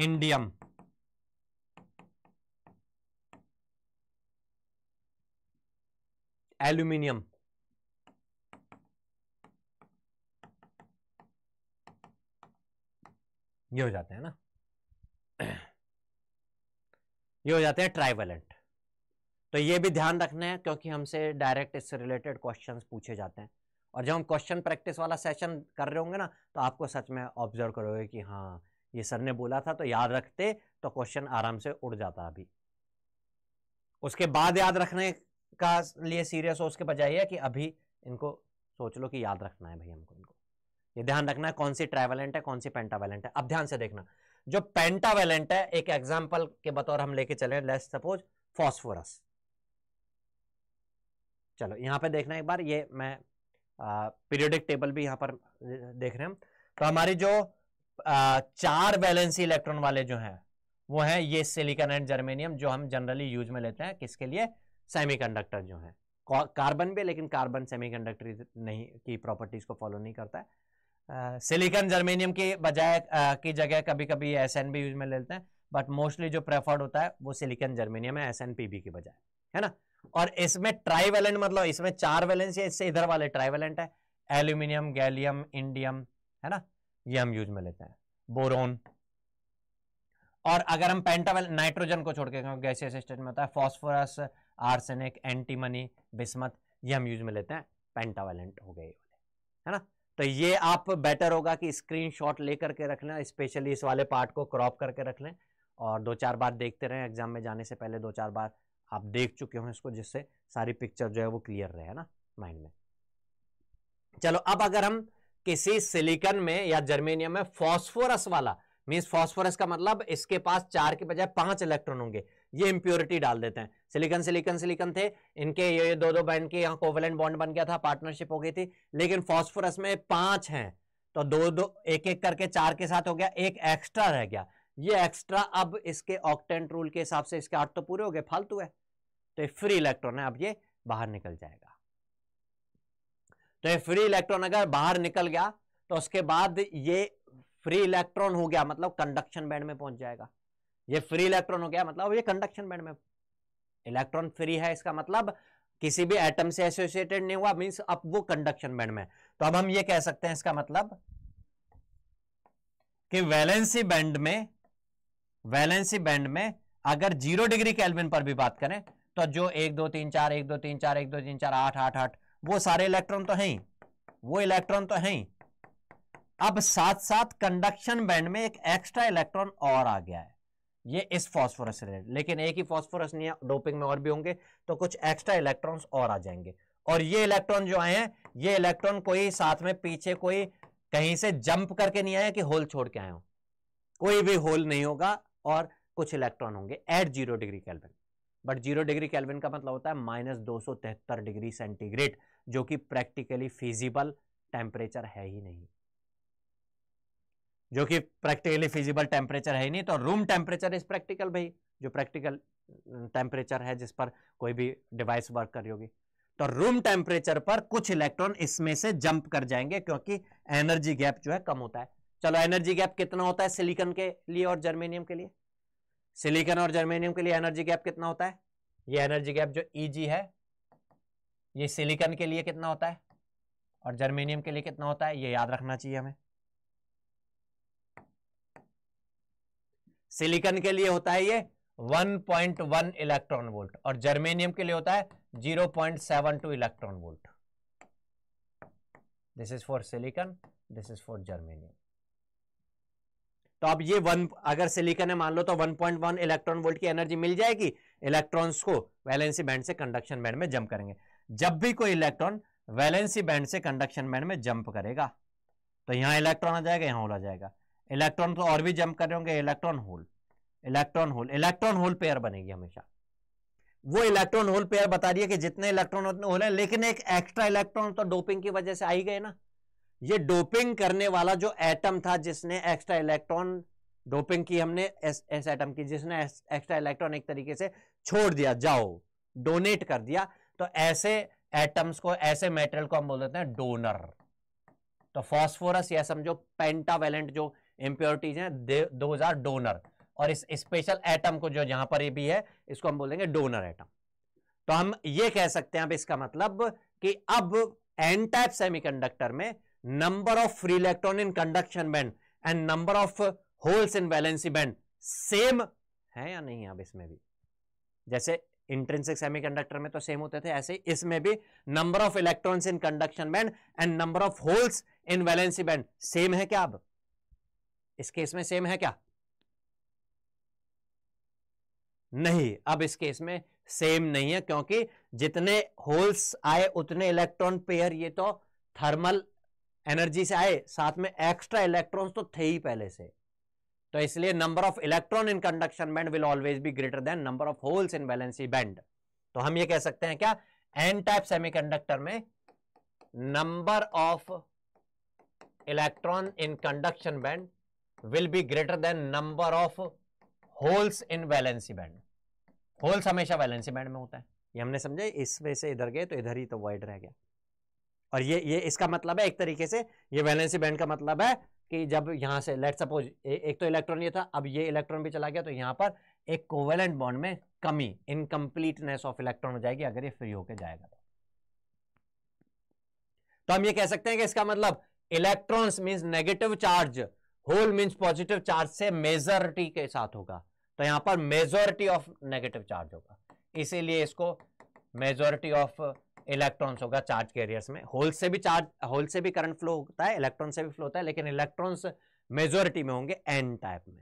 इंडियम एल्यूमिनियम ये हो जाते हैं ना ये हो जाते हैं ट्राइवेलेंट तो ये भी ध्यान रखना है क्योंकि हमसे डायरेक्ट इससे रिलेटेड क्वेश्चन पूछे जाते हैं और जब हम क्वेश्चन प्रैक्टिस वाला सेशन कर रहे होंगे ना तो आपको सच में ऑब्जर्व करोगे कि हाँ ये सर ने बोला था तो याद रखते तो क्वेश्चन आराम से उड़ जाता अभी उसके बाद याद रखने का लिए सीरियस हो उसके बजाय है कि अभी इनको सोच लो कि याद रखना है भाई हमको इनको ये ध्यान रखना है कौन सी ट्राइवेलेंट है कौन सी पेंटावेलेंट है अब ध्यान से देखना जो पेंटावेलेंट है एक एग्जाम्पल के बतौर हम लेके चले लेट सपोज फॉस्फोरस चलो यहाँ पे देखना एक बार ये मैं पीरियोडिक टेबल भी यहाँ पर देख रहे हैं तो हमारी जो आ, चार वैलेंसी इलेक्ट्रॉन वाले जो हैं वो हैं ये सिलिकॉन एंड जर्मेनियम जो हम जनरली यूज में लेते हैं किसके लिए सेमीकंडक्टर जो है कार्बन भी लेकिन कार्बन सेमीकंडक्टर नहीं की प्रॉपर्टीज को फॉलो नहीं करता है सिलिकॉन जर्मेनियम के बजाय की जगह कभी कभी एस भी यूज में लेते हैं बट मोस्टली जो प्रेफर्ड होता है वो सिलिकॉन जर्मेनियम है एस एन पी बी की बजाय है ना और इसमें ट्राईवेलेंट मतलब इसमें चार वैलेंस है इससे इधर वाले ट्राईवेलेंट है एल्यूमिनियम गैलियम इंडियम है ना ये हम यूज में लेते हैं बोरोन और अगर हम पेंटावेल नाइट्रोजन को छोड़ के गैसियस स्टेट में होता है फॉस्फोरस आर्सेनिक एंटीमनी बिस्मत ये हम यूज में लेते हैं पेंटावेलेंट हो गए है ना तो ये आप बेटर होगा कि स्क्रीनशॉट लेकर के रख लें स्पेशली इस वाले पार्ट को क्रॉप करके रख लें और दो चार बार देखते रहें एग्जाम में जाने से पहले दो चार बार आप देख चुके हो इसको जिससे सारी पिक्चर जो है वो क्लियर रहे ना माइंड में चलो अब अगर हम किसी सिलिकन में या जर्मेनियम में फॉस्फोरस वाला मीन्स फॉस्फोरस का मतलब इसके पास चार के बजाय पांच इलेक्ट्रॉन होंगे ये इंप्योरिटी डाल देते हैं सिलिकन सिलिकन सिलिकन थे इनके ये, ये दो दो बैंड के यहाँ कोवेलेंट बॉन्ड बन गया था पार्टनरशिप हो गई थी लेकिन फॉस्फोरस में पांच हैं तो दो दो एक एक करके चार के साथ हो गया एक एक्स्ट्रा रह गया ये एक्स्ट्रा अब इसके ऑक्टेंट रूल के हिसाब से इसके आठ तो पूरे हो गए फालतू है तो ये फ्री इलेक्ट्रॉन है अब ये बाहर निकल जाएगा तो ये फ्री इलेक्ट्रॉन अगर बाहर निकल गया तो उसके बाद ये फ्री इलेक्ट्रॉन हो गया मतलब कंडक्शन बैंड में पहुंच जाएगा ये फ्री इलेक्ट्रॉन हो गया मतलब ये कंडक्शन बैंड में इलेक्ट्रॉन फ्री है इसका मतलब किसी भी एटम से एसोसिएटेड नहीं हुआ मीन्स अब वो कंडक्शन बैंड में तो अब हम ये कह सकते हैं इसका मतलब कि वैलेंसी बैंड में वैलेंसी बैंड में अगर जीरो डिग्री कैलविन पर भी बात करें तो जो एक दो तीन चार एक दो तीन चार एक दो तीन चार आठ आठ आठ वो सारे इलेक्ट्रॉन तो हैं वो इलेक्ट्रॉन तो हैं अब साथ साथ कंडक्शन बैंड में एक एक्स्ट्रा इलेक्ट्रॉन और आ गया है ये इस फॉस्फोरस से रिलेटेड लेकिन एक ही फॉस्फोरस नहीं है डोपिंग में और भी होंगे तो कुछ एक्स्ट्रा इलेक्ट्रॉन्स और आ जाएंगे और ये इलेक्ट्रॉन जो आए हैं ये इलेक्ट्रॉन कोई साथ में पीछे कोई कहीं से जंप करके नहीं आया कि होल छोड़ के आए हो कोई भी होल नहीं होगा और कुछ इलेक्ट्रॉन होंगे at zero degree kelvin but zero degree kelvin का मतलब होता है माइनस दो सौ तिहत्तर डिग्री सेंटीग्रेड जो कि प्रैक्टिकली फिजिबल टेम्परेचर है ही नहीं जो कि प्रैक्टिकली फिजिबल टेम्परेचर है ही नहीं तो रूम टेम्परेचर इज प्रैक्टिकल भाई जो प्रैक्टिकल टेम्परेचर है जिस पर कोई भी डिवाइस वर्क कर रही होगी तो रूम टेम्परेचर पर कुछ इलेक्ट्रॉन इसमें से जंप कर जाएंगे क्योंकि एनर्जी गैप जो है कम होता है चलो एनर्जी गैप कितना होता है सिलिकन के लिए और जर्मेनियम के लिए सिलिकन और जर्मेनियम के लिए एनर्जी गैप कितना होता है ये एनर्जी गैप जो ईजी है ये सिलिकन के लिए कितना होता है और जर्मेनियम के लिए कितना होता है ये याद रखना चाहिए हमें सिलिकन के लिए होता है ये 1.1 इलेक्ट्रॉन वोल्ट और जर्मेनियम के लिए होता है 0.72 electron volt this is for silicon this is for germanium तो अब ये वन अगर सिलिकन है मान लो तो 1.1 इलेक्ट्रॉन वोल्ट की एनर्जी मिल जाएगी इलेक्ट्रॉन्स को वैलेंसी बैंड से कंडक्शन बैंड में जंप करेंगे जब भी कोई इलेक्ट्रॉन वैलेंसी बैंड से कंडक्शन बैंड में जंप करेगा तो यहां इलेक्ट्रॉन आ जाएगा यहां होल आ जाएगा इलेक्ट्रॉन तो और भी जंप कर रहे होंगे electron hole electron hole electron hole pair बनेगी हमेशा वो इलेक्ट्रॉन होल पेयर बता रही है कि जितने इलेक्ट्रॉन उतने होल है लेकिन एक एक्स्ट्रा इलेक्ट्रॉन तो डोपिंग की वजह से आई गए ना ये डोपिंग करने वाला जो एटम था जिसने एक्स्ट्रा इलेक्ट्रॉन डोपिंग की हमने एस एटम की जिसने एक्स्ट्रा इलेक्ट्रॉन एक तरीके से छोड़ दिया जाओ डोनेट कर दिया तो ऐसे एटम्स को ऐसे मेटेरियल को हम बोल देते हैं डोनर तो फास्फोरस या समझो पेंटावेलेंट जो इंप्योरिटीज हैं दो हजार डोनर और इस स्पेशल एटम को जो यहां पर ये भी है इसको हम बोलेंगे डोनर एटम तो हम ये कह सकते हैं अब इसका मतलब कि अब एन टाइप सेमीकंडक्टर में number of free electron in conduction band and number of holes in valency band same है या नहीं अब इसमें भी जैसे इंट्रेंसिक सेमीकंडक्टर में तो सेम होते थे ऐसे इसमें भी number of electrons in conduction band and number of holes in valency band same है क्या अब इस केस में सेम है क्या नहीं अब इस केस में सेम नहीं है क्योंकि जितने होल्स आए उतने इलेक्ट्रॉन पेयर ये तो थर्मल एनर्जी से आए साथ में एक्स्ट्रा इलेक्ट्रॉन्स तो थे ही पहले से तो इसलिए number of electron in conduction band will always be greater than number of holes in valency band तो हम ये कह सकते हैं क्या एन टाइप सेमीकंडक्टर में number of electron in conduction band will be greater than number of holes in valency band holes हमेशा valency band में होता है ये हमने समझे इस वे से इधर गए तो इधर ही तो वाइड रह गया और ये ये इसका मतलब है एक तरीके से ये वैलेंसी बैंड का मतलब है कि जब यहाँ से लेट सपोज एक तो इलेक्ट्रॉन ये था अब ये इलेक्ट्रॉन भी चला गया तो यहाँ पर एक कोवेलेंट बॉन्ड में कमी इनकम्प्लीटनेस ऑफ इलेक्ट्रॉन हो जाएगी अगर ये फ्री होकर जाएगा तो तो हम ये कह सकते हैं कि इसका मतलब electrons means negative charge hole means positive charge से मेजोरिटी के साथ होगा तो यहां पर मेजोरिटी ऑफ नेगेटिव चार्ज होगा इसीलिए इसको मेजोरिटी ऑफ इलेक्ट्रॉन्स होगा चार्ज कैरियर्स में होल से भी चार्ज होल से भी करंट फ्लो होता है इलेक्ट्रॉन से भी फ्लो होता है लेकिन इलेक्ट्रॉन्स मेजोरिटी में होंगे एन टाइप में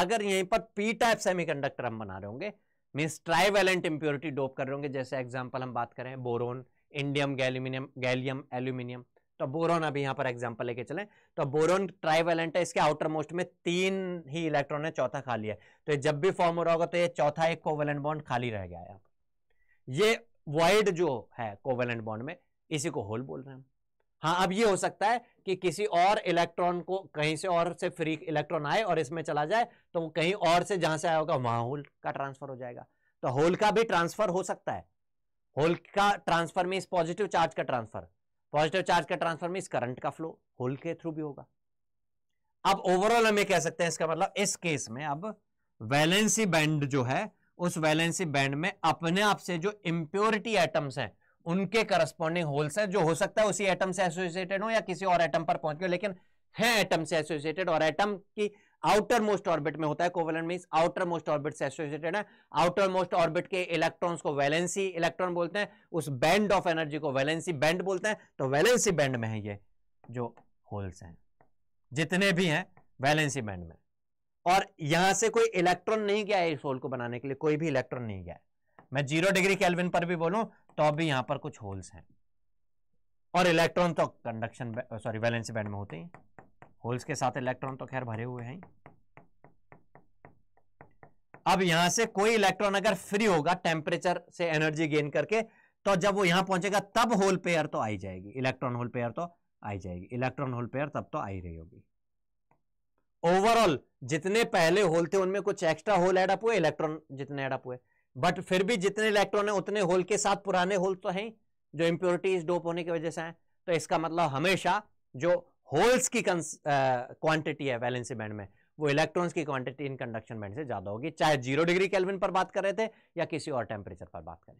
अगर यहीं पर पी टाइप सेमीकंडक्टर हम बना रहे होंगे मीन्स वैलेंट इंप्योरिटी डोप कर रहे होंगे जैसे एग्जाम्पल हम बात करें बोरोन इंडियम गैल्यूमिनियम गैलियम एल्यूमिनियम तो बोरोन अभी यहाँ पर एग्जाम्पल लेके चले तो बोरोन ट्राई वैलेंट है इसके आउटर मोस्ट में तीन ही इलेक्ट्रॉन है चौथा खाली है तो जब भी फॉर्म हो रहा होगा तो ये चौथा एक कोवेलेंट बॉन्ड खाली रह गया है ये वाइड जो है कोवेलेंट बॉन्ड में इसी को होल बोल रहे हैं हाँ अब ये हो सकता है कि किसी और इलेक्ट्रॉन को कहीं से और से फ्री इलेक्ट्रॉन आए और इसमें चला जाए तो वो कहीं और से जहां से आया होगा वहां होल का ट्रांसफर हो जाएगा तो होल का भी ट्रांसफर हो सकता है होल का ट्रांसफर मीन्स पॉजिटिव चार्ज का ट्रांसफर पॉजिटिव चार्ज का ट्रांसफर मीन्स करंट का फ्लो होल के थ्रू भी होगा अब ओवरऑल हम ये कह सकते हैं इसका मतलब इस केस में अब वैलेंसी बैंड जो है उस वैलेंसी बैंड में अपने आप से जो इम्प्योरिटी एटम्स हैं उनके करस्पॉन्डिंग होल्स हैं जो हो सकता है उसी एटम से एसोसिएटेड हो या किसी और एटम पर पहुंच गए लेकिन है एटम से एसोसिएटेड और एटम की आउटर मोस्ट ऑर्बिट में होता है covalent mean outermost orbit से एसोसिएटेड है आउटर मोस्ट ऑर्बिट के इलेक्ट्रॉन्स को वैलेंसी इलेक्ट्रॉन बोलते हैं उस बैंड ऑफ एनर्जी को वैलेंसी बैंड बोलते हैं तो वैलेंसी बैंड में है ये जो होल्स हैं जितने भी हैं वैलेंसी बैंड में और यहां से कोई इलेक्ट्रॉन नहीं गया है इस होल को बनाने के लिए कोई भी इलेक्ट्रॉन नहीं गया है मैं जीरो डिग्री कैलविन पर भी बोलूं तो अभी यहां पर कुछ होल्स हैं और इलेक्ट्रॉन तो कंडक्शन सॉरी वैलेंसी बैंड में होते हैं होल्स के साथ इलेक्ट्रॉन तो खैर भरे हुए हैं अब यहां से कोई इलेक्ट्रॉन अगर फ्री होगा टेम्परेचर से एनर्जी गेन करके तो जब वो यहां पहुंचेगा तब होल पेयर तो आई जाएगी इलेक्ट्रॉन होल पेयर तो आई जाएगी इलेक्ट्रॉन होल पेयर तब तो आई रही होगी ओवरऑल जितने पहले होल थे उनमें कुछ एक्स्ट्रा होल एडअप हुए इलेक्ट्रॉन जितने एडअप हुए बट फिर भी जितने इलेक्ट्रॉन है उतने होल के साथ पुराने होल तो हैं जो इंप्योरिटीज डोप होने की वजह से हैं तो इसका मतलब हमेशा जो होल्स की क्वांटिटी है वैलेंसी बैंड में वो इलेक्ट्रॉन्स की क्वांटिटी इन कंडक्शन बैंड से ज्यादा होगी चाहे जीरो डिग्री केल्विन पर बात कर रहे थे या किसी और टेम्परेचर पर बात करें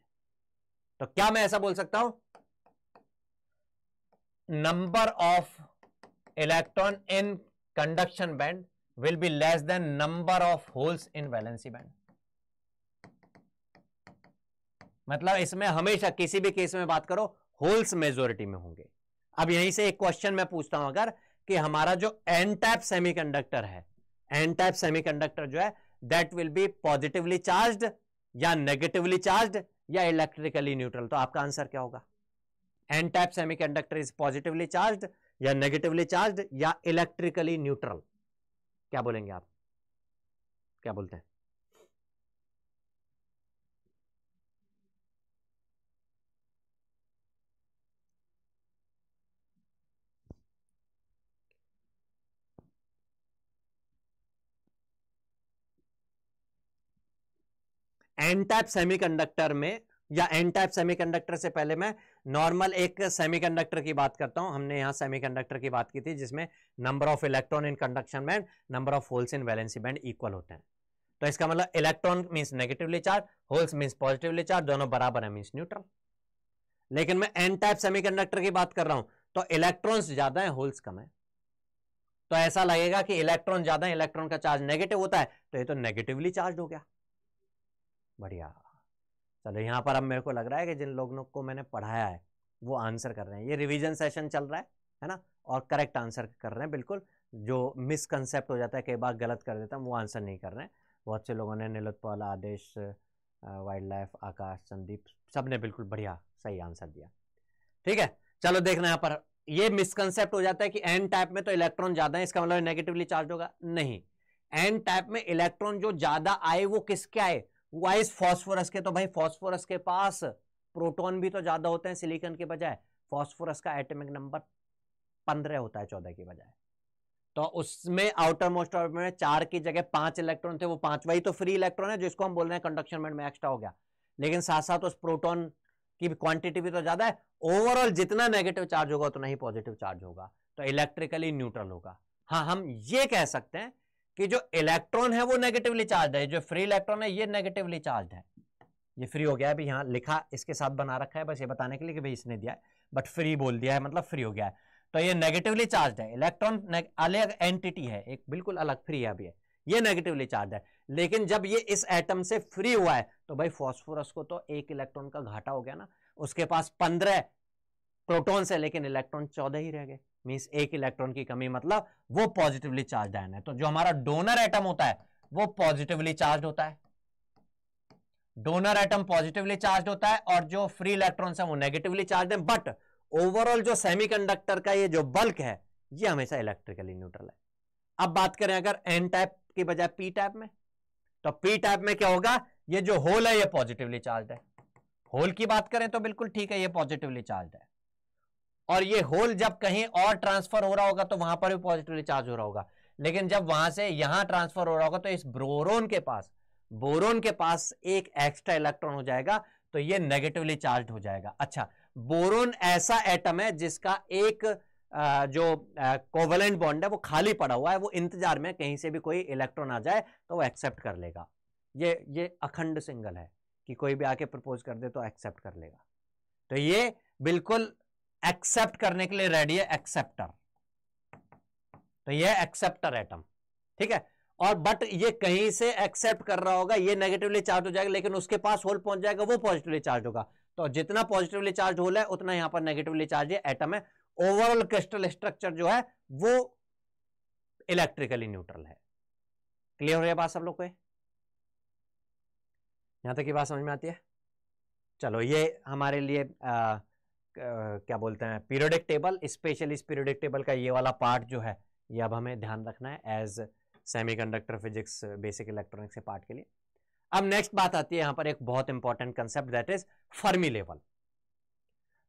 तो क्या मैं ऐसा बोल सकता हूं number of electron in conduction band will be less than number of holes in valency band मतलब इसमें हमेशा किसी भी केस में बात करो होल्स मेजोरिटी में होंगे अब यहीं से एक क्वेश्चन मैं पूछता हूं अगर कि हमारा जो एन टाइप सेमीकंडक्टर है एन टाइप सेमीकंडक्टर जो है that will be positively charged या नेगेटिवली चार्ज्ड या इलेक्ट्रिकली न्यूट्रल तो आपका आंसर क्या होगा N type semiconductor is positively charged या नेगेटिवली चार्ज या इलेक्ट्रिकली न्यूट्रल क्या बोलेंगे आप क्या बोलते हैं एन टाइप सेमीकंडक्टर में या एन टाइप सेमीकंडक्टर से पहले मैं नॉर्मल एक सेमीकंडक्टर की बात करता हूं हमने यहां सेमीकंडक्टर की बात की थी जिसमें number of electron in conduction band number of holes in valency band equal होते हैं तो इसका मतलब electron means negatively charge holes means positively charge दोनों बराबर है मीन्स न्यूट्रल लेकिन मैं एन टाइप सेमीकंडक्टर की बात कर रहा हूं तो इलेक्ट्रॉन्स ज्यादा है होल्स कम है तो ऐसा लगेगा कि इलेक्ट्रॉन ज्यादा है इलेक्ट्रॉन का चार्ज नेगेटिव होता है तो ये तो नेगेटिवली चार्ज हो गया बढ़िया चलो यहाँ पर अब मेरे को लग रहा है कि जिन लोगों को मैंने पढ़ाया है वो आंसर कर रहे हैं ये रिविजन सेशन चल रहा है है ना और करेक्ट आंसर कर रहे हैं बिल्कुल जो मिसकनसेप्ट हो जाता है कई बार गलत कर देता हम वो आंसर नहीं कर रहे हैं बहुत से लोगों ने नीलोत्पल आदेश वाइल्ड लाइफ आकाश संदीप सब ने बिल्कुल बढ़िया सही आंसर दिया ठीक है चलो देखना यहाँ पर ये मिसकनसेप्ट हो जाता है कि एन टाइप में तो इलेक्ट्रॉन ज्यादा है इसका मतलब नेगेटिवली चार्ज होगा नहीं एन टाइप में इलेक्ट्रॉन जो ज्यादा आए वो किसके आए वाइस फॉस्फोरस के तो भाई फॉस्फोरस के पास प्रोटोन भी तो ज्यादा होते हैं सिलीकन के बजाय फॉस्फोरस का एटमिक नंबर पंद्रह होता है चौदह के बजाय तो उसमें आउटर मोस्ट ऑर्बिट में चार की जगह पांच इलेक्ट्रॉन थे वो पांच वही तो फ्री इलेक्ट्रॉन है जिसको हम बोल रहे हैं कंडक्शन बैंड में एक्स्ट्रा हो गया लेकिन साथ साथ उस प्रोटॉन की क्वांटिटी भी तो ज्यादा है ओवरऑल जितना नेगेटिव चार्ज होगा उतना ही पॉजिटिव चार्ज होगा तो इलेक्ट्रिकली न्यूट्रल होगा हाँ हम ये कह सकते हैं कि जो इलेक्ट्रॉन है वो नेगेटिवली चार्ज है जो फ्री इलेक्ट्रॉन है ये नेगेटिवली चार्ज है ये फ्री हो गया है अभी लिखा इसके साथ बना रखा है बस ये बताने के लिए कि भाई इसने दिया है बट फ्री बोल दिया है मतलब फ्री हो गया है तो ये नेगेटिवली चार्ज है इलेक्ट्रॉन अलग एंटिटी है एक बिल्कुल अलग फ्री है अभी ये नेगेटिवली चार्ज है लेकिन जब ये इस एटम से फ्री हुआ है तो भाई फॉस्फोरस को तो एक इलेक्ट्रॉन का घाटा हो गया ना उसके पास पंद्रह प्रोटॉन्स है लेकिन इलेक्ट्रॉन चौदह ही रह गए मीन्स एक इलेक्ट्रॉन की कमी मतलब वो पॉजिटिवली चार्ज आयन है तो जो हमारा डोनर एटम होता है वो पॉजिटिवली चार्ज होता है डोनर एटम पॉजिटिवली चार्ज होता है और जो फ्री इलेक्ट्रॉन है वो नेगेटिवली चार्ज है बट ओवरऑल जो सेमीकंडक्टर का ये जो बल्क है ये हमेशा इलेक्ट्रिकली न्यूट्रल है अब बात करें अगर एन टाइप के बजाय पी टाइप में तो पी टाइप में क्या होगा ये जो होल है ये पॉजिटिवली चार्ज है होल की बात करें तो बिल्कुल ठीक है ये पॉजिटिवली चार्ज है और ये होल जब कहीं और ट्रांसफर हो रहा होगा तो वहां पर भी पॉजिटिवली चार्ज हो रहा होगा लेकिन जब वहां से यहां ट्रांसफर हो रहा होगा तो इस बोरोन के पास बोरोन के पास एक एक्स्ट्रा इलेक्ट्रॉन हो जाएगा तो ये नेगेटिवली चार्ज हो जाएगा अच्छा बोरोन ऐसा एटम है जिसका एक जो कोवलेंट बॉन्ड है वो खाली पड़ा हुआ है वो इंतजार में कहीं से भी कोई इलेक्ट्रॉन आ जाए तो वो एक्सेप्ट कर लेगा ये ये अखंड सिंगल है कि कोई भी आके प्रपोज कर दे तो एक्सेप्ट कर लेगा तो ये बिल्कुल एक्सेप्ट करने के लिए रेडी है एक्सेप्टर तो ये एक्सेप्टर एटम ठीक है और बट ये कहीं से एक्सेप्ट कर रहा होगा ये नेगेटिवली चार्ज हो जाएगा लेकिन उसके पास होल पहुंच जाएगा वो पॉजिटिवली चार्ज होगा तो जितना पॉजिटिवली चार्ज होल है उतना यहां पर नेगेटिवली चार्ज है एटम है ओवरऑल क्रिस्टल स्ट्रक्चर जो है वो इलेक्ट्रिकली न्यूट्रल है क्लियर हो रही है बात सब लोग को यहां तक की बात समझ में आती है चलो ये हमारे लिए आ, क्या बोलते हैं पीरियडिक टेबल स्पेशल इस पीरियडिक टेबल का ये वाला पार्ट जो है ये अब हमें ध्यान रखना है as semiconductor physics basic electronics के पार्ट के लिए अब नेक्स्ट बात आती है यहाँ पर एक बहुत important concept that is Fermi level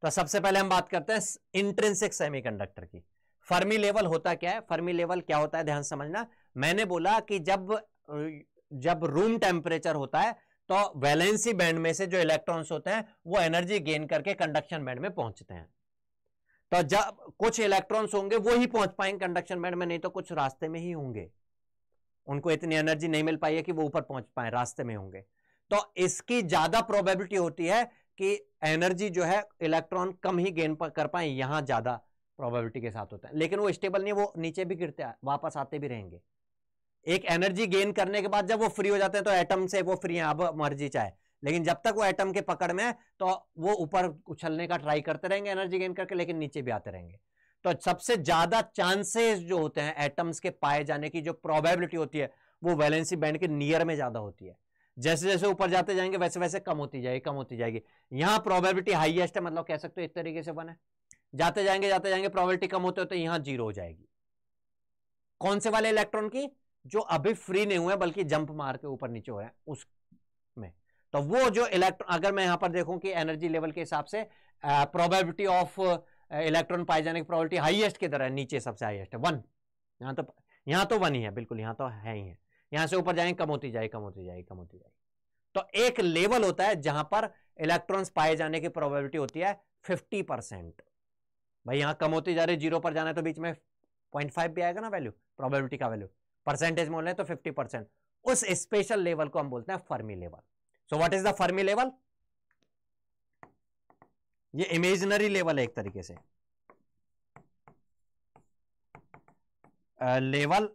तो सबसे पहले हम बात करते हैं इंट्रेंसिक सेमीकंडक्टर की फर्मी लेवल होता क्या है फर्मी लेवल क्या होता है ध्यान समझना मैंने बोला कि जब जब रूम टेम्परेचर होता है तो वैलेंसी बैंड में से जो इलेक्ट्रॉन्स होते हैं वो एनर्जी गेन करके कंडक्शन बैंड में पहुंचते हैं तो जब कुछ इलेक्ट्रॉन्स होंगे वो ही पहुंच पाएंगे कंडक्शन बैंड में नहीं तो कुछ रास्ते में ही होंगे उनको इतनी एनर्जी नहीं मिल पाई है कि वो ऊपर पहुंच पाए रास्ते में होंगे तो इसकी ज्यादा प्रोबेबिलिटी होती है कि एनर्जी जो है इलेक्ट्रॉन कम ही गेन कर पाए यहां ज्यादा प्रोबेबिलिटी के साथ होता है लेकिन वो स्टेबल नहीं वो नीचे भी गिरते वापस आते भी रहेंगे एक एनर्जी गेन करने के बाद जब वो फ्री हो जाते हैं तो एटम से वो फ्री है अब मर्जी चाहे लेकिन जब तक वो एटम के पकड़ में है तो वो ऊपर उछलने का ट्राई करते रहेंगे एनर्जी गेन करके लेकिन नीचे भी आते रहेंगे तो सबसे ज्यादा चांसेस जो होते हैं एटम्स के पाए जाने की जो प्रोबेबिलिटी होती है वो वैलेंसी बैंड के नियर में ज्यादा होती है जैसे जैसे ऊपर जाते जाएंगे वैसे वैसे कम होती जाएगी कम होती जाएगी यहाँ प्रोबेबिलिटी हाईएस्ट है मतलब कह सकते हो इस तरीके से बने जाते जाएंगे जाते जाएंगे प्रोबेबिलिटी कम होते होते तो यहाँ जीरो हो जाएगी कौन से वाले इलेक्ट्रॉन की जो अभी फ्री नहीं हुए बल्कि जंप मार के ऊपर नीचे हो रहे हैं उसमें तो वो जो इलेक्ट्रॉन अगर मैं यहां पर देखूं कि एनर्जी लेवल के हिसाब से प्रोबेबिलिटी ऑफ इलेक्ट्रॉन पाए जाने की प्रोबेबिलिटी हाईएस्ट की तरह है नीचे सबसे हाईएस्ट है वन यहां तो यहां तो वन ही है बिल्कुल यहां तो है ही है यहां से ऊपर जाएंगे कम होती जाएगी कम होती जाएगी कम होती जाएगी तो एक लेवल होता है जहां पर इलेक्ट्रॉन्स पाए जाने की प्रोबेबिलिटी होती है फिफ्टी परसेंट भाई यहां कम होती जा रही जीरो पर जाना है तो बीच में पॉइंट फाइव भी आएगा ना वैल्यू प्रोबेबिलिटी का वैल्यू परसेंटेज में बोले तो फिफ्टी परसेंट उस स्पेशल लेवल को हम बोलते हैं Fermi level so what is the Fermi level ये इमेजिनरी लेवल है एक तरीके से level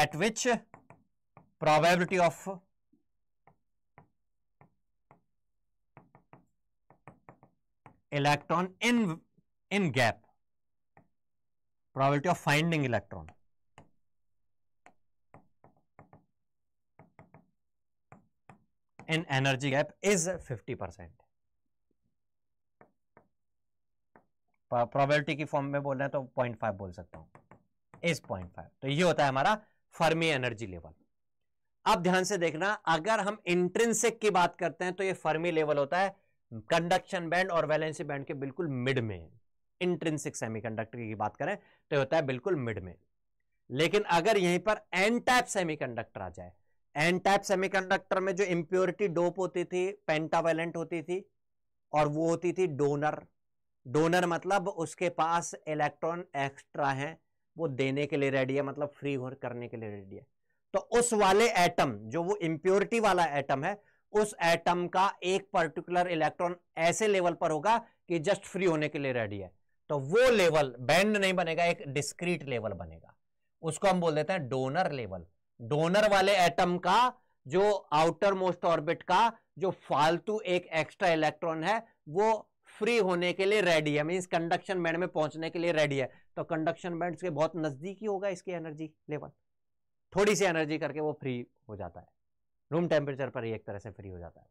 at which probability of electron in in gap probability of finding electron in energy gap is 50 percent probability की फॉर्म में बोल रहे तो 0.5 बोल सकता हूं इज 0.5 तो ये होता है हमारा फर्मी एनर्जी लेवल अब ध्यान से देखना अगर हम इंट्रेंसिक की बात करते हैं तो ये फर्मी लेवल होता है कंडक्शन बैंड और वैलेंसी बैंड के बिल्कुल मिड में इंट्रेंसिक सेमीकंडक्टर की बात करें तो होता है बिल्कुल मिड में लेकिन अगर यहीं पर एन टाइप सेमीकंडक्टर आ जाए एन टाइप सेमीकंडक्टर में जो इम्प्योरिटी डोप होती थी पेंटावेलेंट होती थी और वो होती थी डोनर डोनर मतलब उसके पास इलेक्ट्रॉन एक्स्ट्रा है वो देने के लिए रेडी है मतलब फ्री हो करने के लिए रेडी है तो उस वाले एटम जो वो इम्प्योरिटी वाला एटम है उस एटम का एक पर्टिकुलर इलेक्ट्रॉन ऐसे लेवल पर होगा कि जस्ट फ्री होने के लिए रेडी है तो वो लेवल बैंड नहीं बनेगा एक डिस्क्रीट लेवल बनेगा उसको हम बोल देते हैं डोनर लेवल डोनर वाले एटम का जो आउटर मोस्ट ऑर्बिट का जो फालतू एक एक्स्ट्रा इलेक्ट्रॉन है वो फ्री होने के लिए रेडी है मीन्स कंडक्शन बैंड में पहुंचने के लिए रेडी है तो कंडक्शन बैंड के बहुत नजदीकी होगा इसकी एनर्जी लेवल थोड़ी सी एनर्जी करके वो फ्री हो जाता है रूम टेम्परेचर पर ही एक तरह से फ्री हो जाता है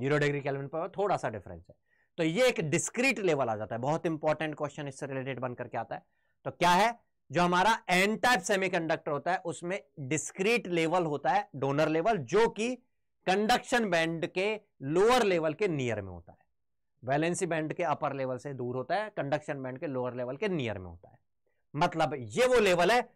जीरो डिग्री कैलविन पर थोड़ा सा डिफरेंस है तो ये एक डिस्क्रीट लेवल आ जाता है बहुत इंपॉर्टेंट क्वेश्चन इससे रिलेटेड बन करके आता है तो क्या है जो हमारा एन टाइप सेमीकंडक्टर होता है उसमें डिस्क्रीट लेवल होता है डोनर लेवल जो कि कंडक्शन बैंड के लोअर लेवल के नियर में होता है वैलेंसी बैंड के अपर लेवल से दूर होता है कंडक्शन बैंड के लोअर लेवल के नियर में होता है मतलब ये वो लेवल है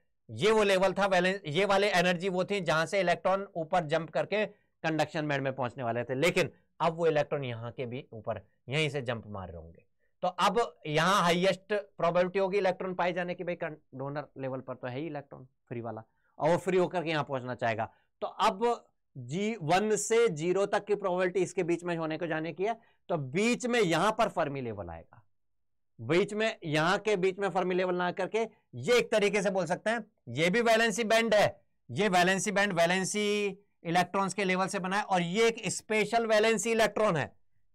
ये वो लेवल था वैलेंस ये वाले एनर्जी वो थी जहां से इलेक्ट्रॉन ऊपर जंप करके कंडक्शन बैंड में पहुंचने वाले थे लेकिन अब वो इलेक्ट्रॉन यहां के भी ऊपर यहीं से जंप मार रहे होंगे तो अब यहां हाईएस्ट प्रोबेबिलिटी होगी इलेक्ट्रॉन पाए जाने की भाई डोनर लेवल पर तो है ही इलेक्ट्रॉन फ्री वाला और वो फ्री होकर के पहुंचना चाहेगा तो अब जी वन से जीरो तक की प्रोबेबिलिटी इसके बीच में होने को जाने की है तो बीच में यहां पर फर्मी लेवल आएगा बीच में यहां के बीच में फर्मी लेवल ना करके ये एक तरीके से बोल सकते हैं ये भी वैलेंसी बैंड है ये वैलेंसी बैंड वैलेंसी इलेक्ट्रॉन्स के लेवल से बना है और ये एक स्पेशल वैलेंसी इलेक्ट्रॉन है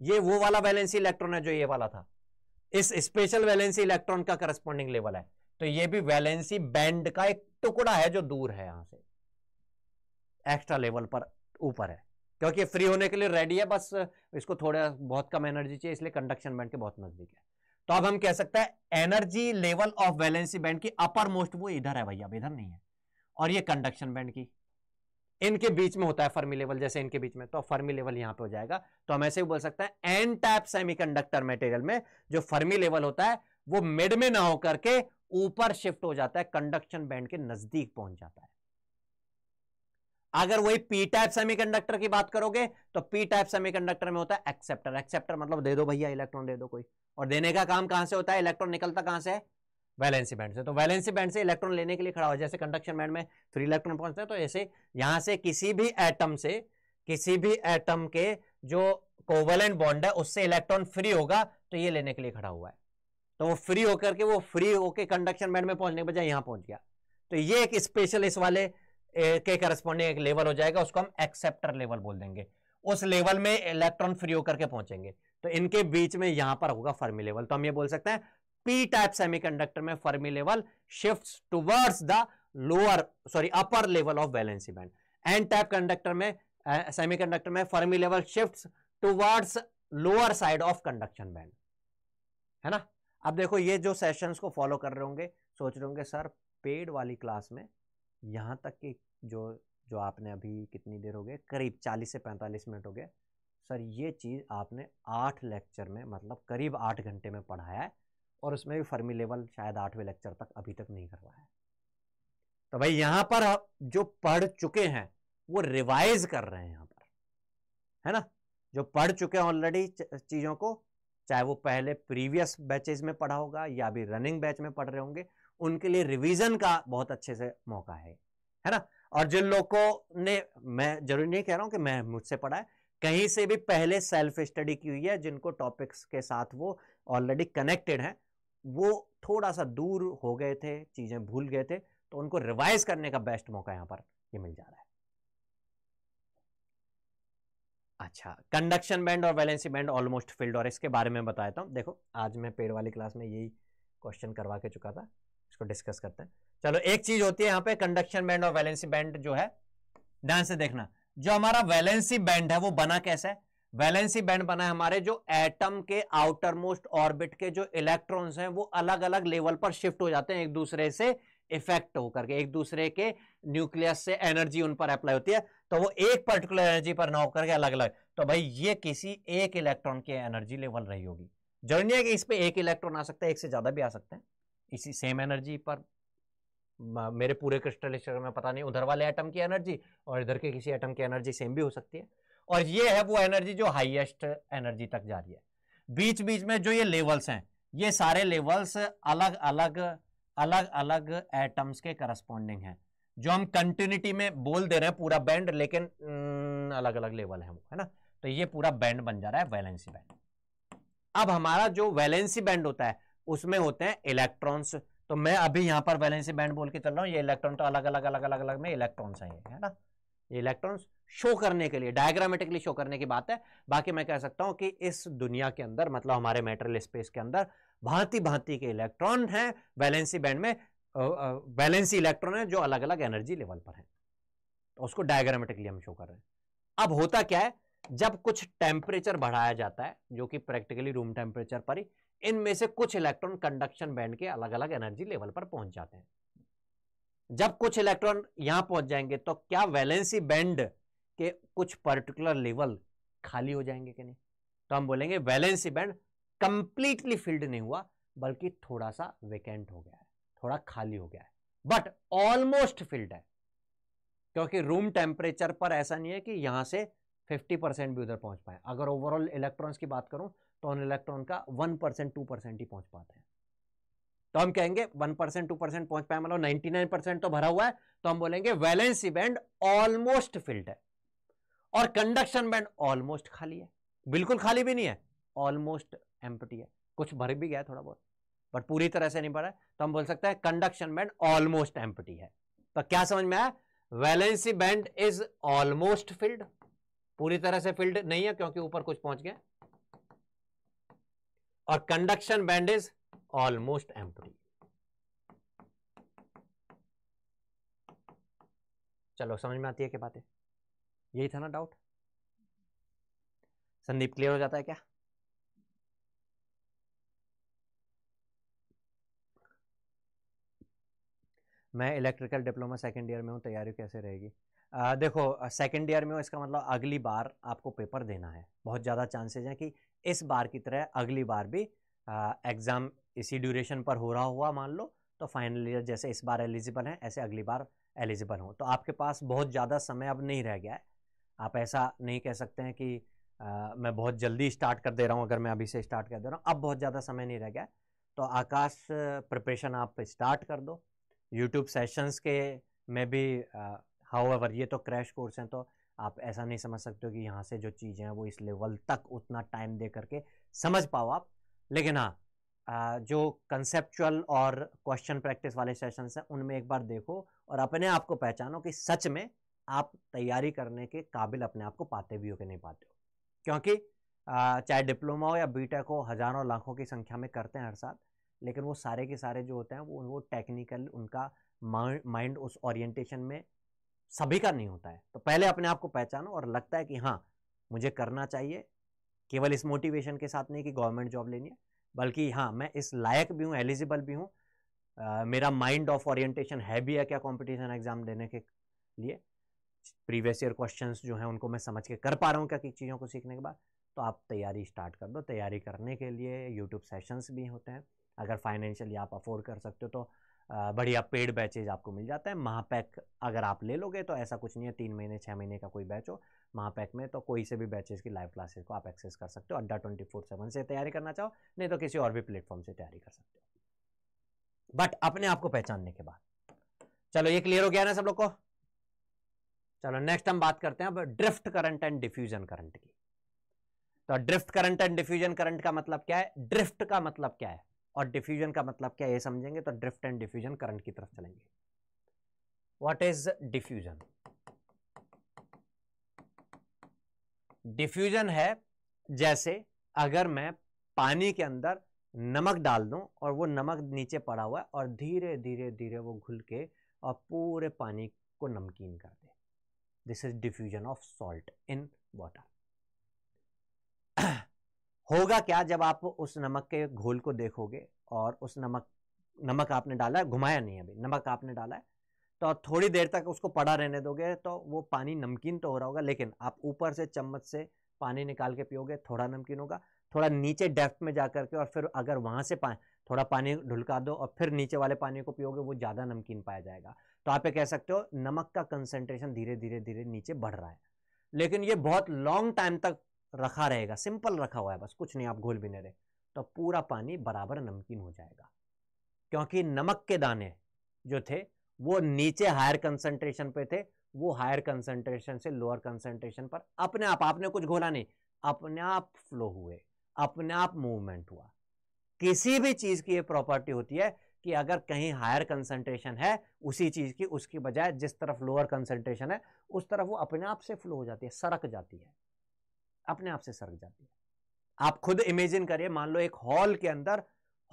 ये वो वाला वैलेंसी इलेक्ट्रॉन है जो ये वाला था इस स्पेशल वैलेंसी इलेक्ट्रॉन का करस्पॉन्डिंग लेवल है तो ये भी वैलेंसी बैंड का एक टुकड़ा है जो दूर है यहां से एक्स्ट्रा लेवल पर ऊपर है क्योंकि फ्री होने के लिए रेडी है बस इसको थोड़ा बहुत कम एनर्जी चाहिए इसलिए कंडक्शन बैंड के बहुत नजदीक है तो अब हम कह सकते हैं energy level of valency band की अपर मोस्ट वो इधर है भैया अब इधर नहीं है और ये कंडक्शन बैंड की इनके बीच में होता है फर्मी लेवल जैसे इनके बीच में तो फर्मी लेवल यहां पे हो जाएगा तो हम ऐसे भी बोल सकते हैं एन टाइप सेमीकंडक्टर मटेरियल में जो फर्मी लेवल होता है वो मिड में ना होकर के ऊपर शिफ्ट हो जाता है कंडक्शन बैंड के नजदीक पहुंच जाता है अगर वही पी टाइप सेमीकंडक्टर की बात करोगे तो पी टाइप सेमीकंडक्टर में होता है एक्सेप्टर एक्सेप्टर मतलब दे दो भैया इलेक्ट्रॉन दे दो कोई और देने का काम कहां से होता है इलेक्ट्रॉन निकलता कहां से है वैलेंसी बैंड से तो वैलेंसी बैंड से इलेक्ट्रॉन लेने के लिए खड़ा हो जैसे कंडक्शन बैंड में थ्री इलेक्ट्रॉन पहुंचते हैं तो ऐसे यहां से किसी भी एटम से किसी भी एटम के जो कोवलेंट बॉन्ड है उससे इलेक्ट्रॉन फ्री होगा तो ये लेने के लिए खड़ा हुआ है तो वो फ्री होकर के वो फ्री होकर कंडक्शन बैंड में पहुंचने के बजाय यहां पहुंच गया तो ये एक स्पेशल इस वाले के करस्पॉन्डिंग एक लेवल हो जाएगा उसको हम एक्सेप्टर लेवल बोल देंगे उस लेवल में इलेक्ट्रॉन फ्री होकर के पहुंचेंगे तो इनके बीच में यहां पर होगा फर्मी लेवल तो हम ये बोल सकते हैं पी टाइप सेमीकंडक्टर में Fermi level shift towards the lower sorry upper level of valency band N type conductor में सेमीकंडक्टर में Fermi level shift towards lower side of conduction band है ना अब देखो ये जो सेशंस को फॉलो कर रहे होंगे सोच रहे होंगे सर पेड वाली क्लास में यहां तक की जो जो आपने अभी कितनी देर हो गए करीब 40 से 45 मिनट हो गए सर ये चीज़ आपने आठ लेक्चर में मतलब करीब आठ घंटे में पढ़ाया है और उसमें भी फर्मी लेवल शायद आठवें लेक्चर तक अभी तक नहीं करवाया है तो भाई यहां पर जो पढ़ चुके हैं वो रिवाइज कर रहे हैं यहां पर है ना जो पढ़ चुके हैं ऑलरेडी चीज़ों को चाहे वो पहले प्रीवियस बैचेज में पढ़ा होगा या अभी रनिंग बैच में पढ़ रहे होंगे उनके लिए रिवीजन का बहुत अच्छे से मौका है है ना और जिन लोगों ने मैं जरूरी नहीं कह रहा हूं कि मैं मुझसे पढ़ा है कहीं से भी पहले सेल्फ स्टडी की हुई है जिनको टॉपिक्स के साथ वो ऑलरेडी कनेक्टेड हैं वो थोड़ा सा दूर हो गए थे चीज़ें भूल गए थे तो उनको रिवाइज करने का बेस्ट मौका यहां पर ये मिल जा रहा है अच्छा कंडक्शन बैंड और वैलेंसी बैंड ऑलमोस्ट फिल्ड और इसके बारे में बताता था देखो आज मैं पेड़ वाली क्लास में यही क्वेश्चन करवा के चुका था इसको डिस्कस करते हैं चलो एक चीज होती है यहाँ पे कंडक्शन बैंड और वैलेंसी बैंड जो है ध्यान से देखना जो हमारा वैलेंसी बैंड है वो बना कैसा है वैलेंसी बैंड बना है हमारे जो एटम के आउटर मोस्ट ऑर्बिट के जो इलेक्ट्रॉन्स हैं वो अलग अलग लेवल पर शिफ्ट हो जाते हैं एक दूसरे से इफेक्ट होकर के एक दूसरे के न्यूक्लियस से एनर्जी उन पर अप्लाई होती है तो वो एक पर्टिकुलर एनर्जी पर ना होकर के अलग अलग तो भाई ये किसी एक इलेक्ट्रॉन की एनर्जी लेवल रही होगी जरूरी है कि इस पर एक इलेक्ट्रॉन आ सकता है एक से ज्यादा भी आ सकते हैं इसी सेम एनर्जी पर मेरे पूरे क्रिस्टल स्ट्रक्चर में पता नहीं उधर वाले एटम की एनर्जी और इधर के किसी एटम की एनर्जी सेम भी हो सकती है और ये है वो एनर्जी जो हाईएस्ट एनर्जी तक जा रही है बीच बीच में जो ये लेवल्स हैं ये सारे लेवल्स अलग अलग अलग अलग एटम्स के करस्पॉन्डिंग हैं जो हम कंटिन्यूटी में बोल दे रहे हैं पूरा बैंड लेकिन अलग अलग लेवल है वो है ना तो ये पूरा बैंड बन जा रहा है वैलेंसी बैंड अब हमारा जो वैलेंसी बैंड होता है उसमें होते हैं इलेक्ट्रॉन्स तो मैं अभी यहां पर वैलेंसी बैंड बोल के चल रहा हूँ ये इलेक्ट्रॉन तो अलग अलग अलग अलग अलग में इलेक्ट्रॉन्स हैं ये है ना इलेक्ट्रॉन शो करने के लिए डायग्रामेटिकली शो करने की बात है बाकी मैं कह सकता हूं कि इस दुनिया के अंदर मतलब हमारे मेटेरियल स्पेस के अंदर भांति भांति के इलेक्ट्रॉन हैं वैलेंसी बैंड में वैलेंसी इलेक्ट्रॉन है जो अलग अलग एनर्जी लेवल पर है तो उसको डायग्रामेटिकली हम शो कर रहे हैं अब होता क्या है जब कुछ टेम्परेचर बढ़ाया जाता है जो कि प्रैक्टिकली रूम टेम्परेचर पर ही इनमें से कुछ इलेक्ट्रॉन कंडक्शन बैंड के अलग अलग एनर्जी लेवल पर पहुंच जाते हैं जब कुछ इलेक्ट्रॉन यहां पहुंच जाएंगे तो क्या वैलेंसी बैंड के कुछ पर्टिकुलर लेवल खाली हो जाएंगे कि नहीं तो हम बोलेंगे वैलेंसी बैंड कंप्लीटली फिल्ड नहीं हुआ बल्कि थोड़ा सा वेकेंट हो गया है थोड़ा खाली हो गया है बट ऑलमोस्ट फिल्ड है क्योंकि रूम टेम्परेचर पर ऐसा नहीं है कि यहां से 50 परसेंट भी उधर पहुंच पाए अगर ओवरऑल इलेक्ट्रॉन्स की बात करूं तो उन इलेक्ट्रॉन का 1 परसेंट टू परसेंट ही पहुंच पाते हैं तो हम कहेंगे वन परसेंट टू परसेंट पहुंच पाए मतलब नाइनटी नाइन परसेंट तो भरा हुआ है तो हम बोलेंगे वैलेंसी बैंड ऑलमोस्ट फिल्ड है और कंडक्शन बैंड ऑलमोस्ट खाली है बिल्कुल खाली भी नहीं है ऑलमोस्ट एम्पटी है कुछ भर भी गया थोड़ा बहुत बट पूरी तरह से नहीं भरा तो हम बोल सकते हैं कंडक्शन बैंड ऑलमोस्ट एम्पटी है तो क्या समझ में आया valency band is almost filled पूरी तरह से फिल्ड नहीं है क्योंकि ऊपर कुछ पहुंच गया और conduction band is almost empty चलो समझ में आती है क्या बातें यही था ना डाउट संदीप क्लियर हो जाता है क्या मैं इलेक्ट्रिकल डिप्लोमा सेकेंड ईयर में हूँ तैयारी कैसे रहेगी आ, देखो सेकेंड ईयर में हो इसका मतलब अगली बार आपको पेपर देना है बहुत ज़्यादा चांसेस हैं कि इस बार की तरह अगली बार भी एग्ज़ाम इसी ड्यूरेशन पर हो रहा हुआ मान लो तो फाइनल ईयर जैसे इस बार एलिजिबल हैं ऐसे अगली बार एलिजिबल हों तो आपके पास बहुत ज़्यादा समय अब नहीं रह गया है आप ऐसा नहीं कह सकते हैं कि आ, मैं बहुत जल्दी स्टार्ट कर दे रहा हूँ अगर मैं अभी से स्टार्ट कर दे रहा हूँ अब बहुत ज़्यादा समय नहीं रह गया है तो आकाश प्रिपरेशन आप स्टार्ट कर दो यूट्यूब सेशंस के में भी हाउ एवर ये तो क्रैश कोर्स हैं तो आप ऐसा नहीं समझ सकते हो कि यहाँ से जो चीज़ें हैं वो इस लेवल तक उतना टाइम दे करके समझ पाओ आप लेकिन हाँ जो कंसेप्चुअल और क्वेश्चन प्रैक्टिस वाले सेशन हैं उनमें एक बार देखो और अपने आप को पहचानो कि सच में आप तैयारी करने के काबिल अपने आप को पाते भी हो कि नहीं पाते हो क्योंकि चाहे डिप्लोमा हो या बीटेक हो हज़ारों लाखों की संख्या में करते हैं हर साल लेकिन वो सारे के सारे जो होते हैं वो वो टेक्निकल उनका माइंड उस ओरिएंटेशन में सभी का नहीं होता है तो पहले अपने आप को पहचानो और लगता है कि हाँ मुझे करना चाहिए केवल इस मोटिवेशन के साथ नहीं कि गवर्नमेंट जॉब लेनी है बल्कि हाँ मैं इस लायक भी हूँ एलिजिबल भी हूँ मेरा माइंड ऑफ ओरिएंटेशन है भी है क्या कॉम्पिटिशन एग्जाम देने के लिए प्रीवियस ईयर क्वेश्चंस जो हैं उनको मैं समझ के कर पा रहा हूँ क्या किस चीज़ों को सीखने के बाद तो आप तैयारी स्टार्ट कर दो तैयारी करने के लिए यूट्यूब सेशंस भी होते हैं अगर फाइनेंशियली आप अफोर्ड कर सकते हो तो बढ़िया पेड बैचेज आपको मिल जाते हैं महापैक अगर आप ले लोगे तो ऐसा कुछ नहीं है तीन महीने छः महीने का कोई बैच हो महापैक में तो कोई से भी बैचेस की लाइव क्लासेस को आप एक्सेस कर सकते हो अड्डा ट्वेंटी फोर सेवन से तैयारी करना चाहो नहीं तो किसी और भी प्लेटफॉर्म से तैयारी कर सकते हो बट अपने आप को पहचानने के बाद चलो ये क्लियर हो गया ना सब लोग को चलो नेक्स्ट हम बात करते हैं अब drift current and diffusion current की तो drift current and diffusion current का मतलब क्या है ड्रिफ्ट का मतलब क्या है और डिफ्यूजन का मतलब क्या है ये समझेंगे तो ड्रिफ्ट एंड डिफ्यूजन करंट की तरफ चलेंगे व्हाट इज डिफ्यूजन डिफ्यूजन है जैसे अगर मैं पानी के अंदर नमक डाल दूं और वो नमक नीचे पड़ा हुआ है और धीरे धीरे धीरे वो घुल के और पूरे पानी को नमकीन कर दे this is diffusion of salt in water होगा क्या जब आप उस नमक के घोल को देखोगे और उस नमक नमक आपने डाला है घुमाया नहीं अभी नमक आपने डाला है तो थोड़ी देर तक उसको पड़ा रहने दोगे तो वो पानी नमकीन तो हो रहा होगा लेकिन आप ऊपर से चम्मच से पानी निकाल के पियोगे थोड़ा नमकीन होगा थोड़ा नीचे डेप्थ में जा करके और फिर अगर वहाँ से पा थोड़ा पानी ढुलका दो और फिर नीचे वाले पानी को पियोगे वो ज़्यादा नमकीन पाया जाएगा तो आप ये कह सकते हो नमक का कंसनट्रेशन धीरे धीरे धीरे नीचे बढ़ रहा है लेकिन ये बहुत लॉन्ग टाइम तक रखा रहेगा सिंपल रखा हुआ है बस कुछ नहीं आप घोल भी नहीं रहे तो पूरा पानी बराबर नमकीन हो जाएगा क्योंकि नमक के दाने जो थे वो नीचे हायर कंसंट्रेशन पे थे वो हायर कंसंट्रेशन से लोअर कंसंट्रेशन पर अपने आप आपने कुछ घोला नहीं अपने आप फ्लो हुए अपने आप मूवमेंट हुआ किसी भी चीज की ये प्रॉपर्टी होती है कि अगर कहीं हायर कंसंट्रेशन है उसी चीज की उसकी बजाय जिस तरफ लोअर कंसंट्रेशन है उस तरफ वो अपने आप से फ्लो हो जाती है सरक जाती है अपने आप से सरक जाती है आप खुद इमेजिन करिए मान लो एक हॉल के अंदर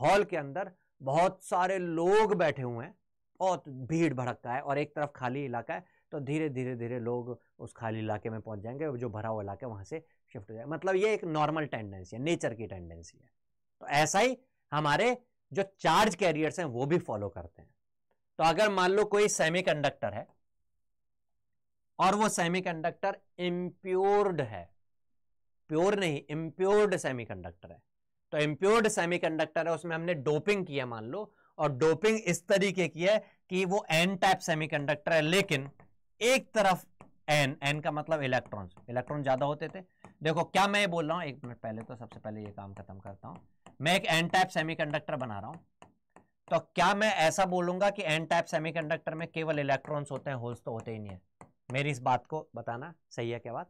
हॉल के अंदर बहुत सारे लोग बैठे हुए हैं बहुत भीड़ भड़कता है और एक तरफ खाली इलाका है तो धीरे धीरे धीरे लोग उस खाली इलाके में पहुंच जाएंगे जो भरा हुआ इलाका है वहां से शिफ्ट हो जाएगा मतलब ये एक नॉर्मल टेंडेंसी है नेचर की टेंडेंसी है तो ऐसा ही हमारे जो चार्ज कैरियर्स हैं वो भी फॉलो करते हैं तो अगर मान लो कोई कंडक्टर है और वो कंडक्टर इम्प्योर्ड है प्योर नहीं इम्प्योर्ड कंडक्टर है तो इम्प्योर्ड कंडक्टर है उसमें हमने डोपिंग किया मान लो और डोपिंग इस तरीके की है कि वो एन टाइप सेमीकंडक्टर है लेकिन एक तरफ एन एन का मतलब इलेक्ट्रॉन्स इलेक्ट्रॉन ज्यादा होते थे देखो क्या मैं बोल रहा हूं एक मिनट पहले तो सबसे पहले ये काम खत्म करता हूं मैं एक एन टाइप सेमीकंडक्टर बना रहा हूं तो क्या मैं ऐसा बोलूंगा कि एन टाइप सेमीकंडक्टर में केवल इलेक्ट्रॉन्स होते हैं होल्स तो होते ही नहीं है मेरी इस बात को बताना सही है क्या बात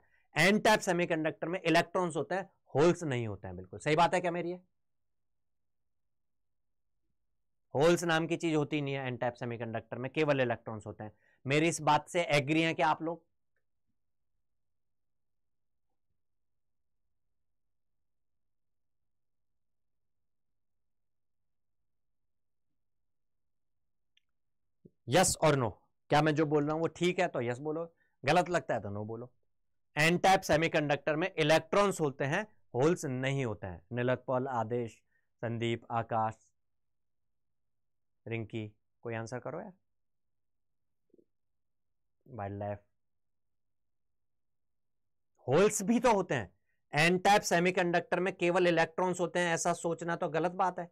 एन टाइप सेमीकंडक्टर में इलेक्ट्रॉन्स होते हैं होल्स नहीं होते हैं बिल्कुल सही बात है क्या मेरी है होल्स नाम की चीज होती नहीं है एन टाइप सेमीकंडक्टर में केवल इलेक्ट्रॉन्स होते हैं मेरी इस बात से एग्री है क्या आप लोग यस और नो क्या मैं जो बोल रहा हूं वो ठीक है तो यस बोलो गलत लगता है तो नो बोलो एन टाइप सेमीकंडक्टर में इलेक्ट्रॉन्स होते हैं होल्स नहीं होते हैं निलतपल आदेश संदीप आकाश रिंकी कोई आंसर करो यार वाइल्ड लाइफ होल्स भी तो होते हैं एन टाइप सेमीकंडक्टर में केवल इलेक्ट्रॉन्स होते हैं ऐसा सोचना तो गलत बात है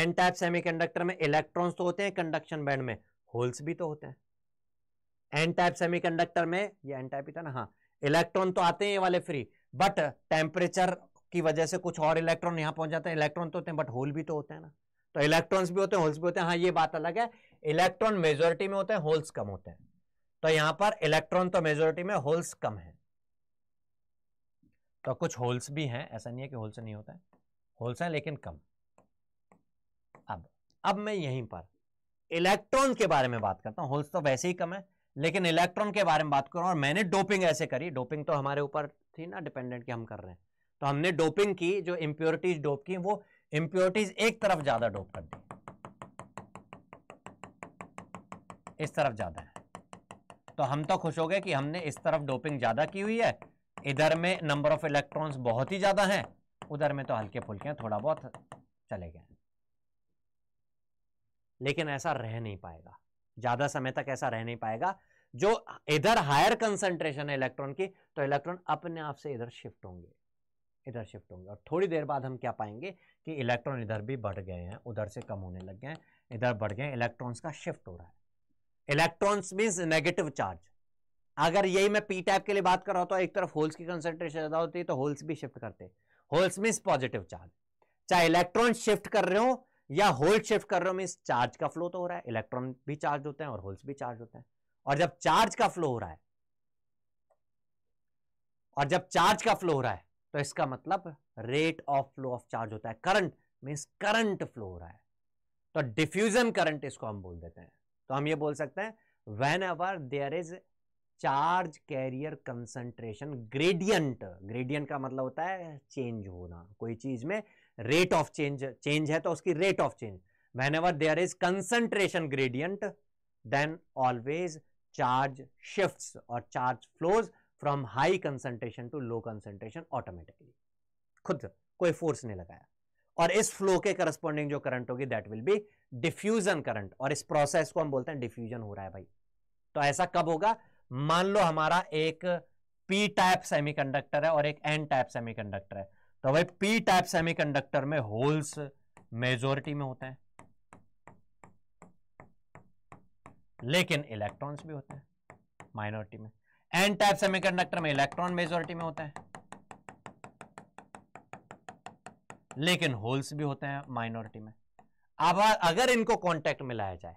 एन टाइप सेमीकंडक्टर में इलेक्ट्रॉन्स तो होते हैं कंडक्शन बैंड में होल्स भी तो होते हैं एन टाइप सेमीकंडक्टर में ये एन टाइप ही था ना हाँ इलेक्ट्रॉन तो आते हैं ये वाले फ्री बट टेम्परेचर की वजह से कुछ और इलेक्ट्रॉन यहां पहुंच जाते हैं इलेक्ट्रॉन तो होते हैं बट होल भी तो होते हैं ना तो इलेक्ट्रॉन्स भी होते हैं होल्स भी होते हैं हाँ ये बात अलग है इलेक्ट्रॉन मेजोरिटी में होते हैं होल्स कम होते हैं तो यहां पर इलेक्ट्रॉन तो मेजोरिटी में होल्स कम है तो कुछ होल्स भी हैं ऐसा नहीं है कि होल्स नहीं होता है होल्स हैं लेकिन कम अब अब मैं यहीं पर इलेक्ट्रॉन के बारे में बात करता हूं होल्स तो वैसे ही कम है लेकिन इलेक्ट्रॉन के बारे में बात करूं और मैंने डोपिंग ऐसे करी डोपिंग तो हमारे ऊपर थी ना डिपेंडेंट कि हम कर रहे हैं तो हमने डोपिंग की जो इंप्योरिटीज डोप की वो इंप्योरिटीज एक तरफ ज्यादा डोप कर दी इस तरफ ज्यादा है तो हम तो खुश हो गए कि हमने इस तरफ डोपिंग ज्यादा की हुई है इधर में नंबर ऑफ इलेक्ट्रॉन्स बहुत ही ज्यादा हैं उधर में तो हल्के फुल्के हैं थोड़ा बहुत चले गए लेकिन ऐसा रह नहीं पाएगा ज्यादा समय तक ऐसा रह नहीं पाएगा जो इधर हायर कंसंट्रेशन है इलेक्ट्रॉन की तो इलेक्ट्रॉन अपने आप से इधर शिफ्ट होंगे इधर शिफ्ट होंगे और थोड़ी देर बाद हम क्या पाएंगे कि इलेक्ट्रॉन इधर भी बढ़ गए हैं उधर से कम होने लग गए हैं इधर बढ़ गए हैं इलेक्ट्रॉन्स का शिफ्ट हो रहा है इलेक्ट्रॉन्स मीन्स नेगेटिव चार्ज अगर यही मैं पी टाइप के लिए बात कर रहा हूं तो एक तरफ होल्स की कंसेंट्रेशन ज़्यादा होती है तो होल्स भी शिफ्ट करते होल्स मीन्स पॉजिटिव चार्ज चाहे इलेक्ट्रॉन शिफ्ट कर रहे हो या होल्ड शिफ्ट कर रहे हो मीन्स चार्ज का फ्लो तो हो रहा है इलेक्ट्रॉन भी चार्ज होते हैं और होल्स भी चार्ज होते हैं और जब चार्ज का फ्लो हो रहा है और जब चार्ज का फ्लो हो रहा है तो इसका मतलब rate of flow of charge होता है करंट मीन्स करंट फ्लो हो रहा है तो डिफ्यूजन करंट इसको हम बोल देते हैं तो हम ये बोल सकते हैं whenever there is charge carrier concentration gradient gradient का मतलब होता है चेंज होना कोई चीज में रेट ऑफ चेंज चेंज है तो उसकी rate of change whenever there is concentration gradient then always charge shift और charge flows from high concentration to low concentration automatically खुद कोई फोर्स नहीं लगाया और इस फ्लो के करस्पॉन्डिंग जो करंट होगी that will be diffusion current और इस प्रोसेस को हम बोलते हैं डिफ्यूजन हो रहा है भाई तो ऐसा कब होगा मान लो हमारा एक पी टाइप सेमीकंडक्टर है और एक एन टाइप सेमीकंडक्टर है तो भाई पी टाइप सेमीकंडक्टर में होल्स मेजोरिटी में होते हैं लेकिन इलेक्ट्रॉन्स भी होते हैं माइनॉरिटी में एन टाइप सेमीकंडक्टर में इलेक्ट्रॉन मेजोरिटी में होता है लेकिन होल्स भी होते हैं माइनॉरिटी में अब अगर इनको कॉन्टैक्ट में लाया जाए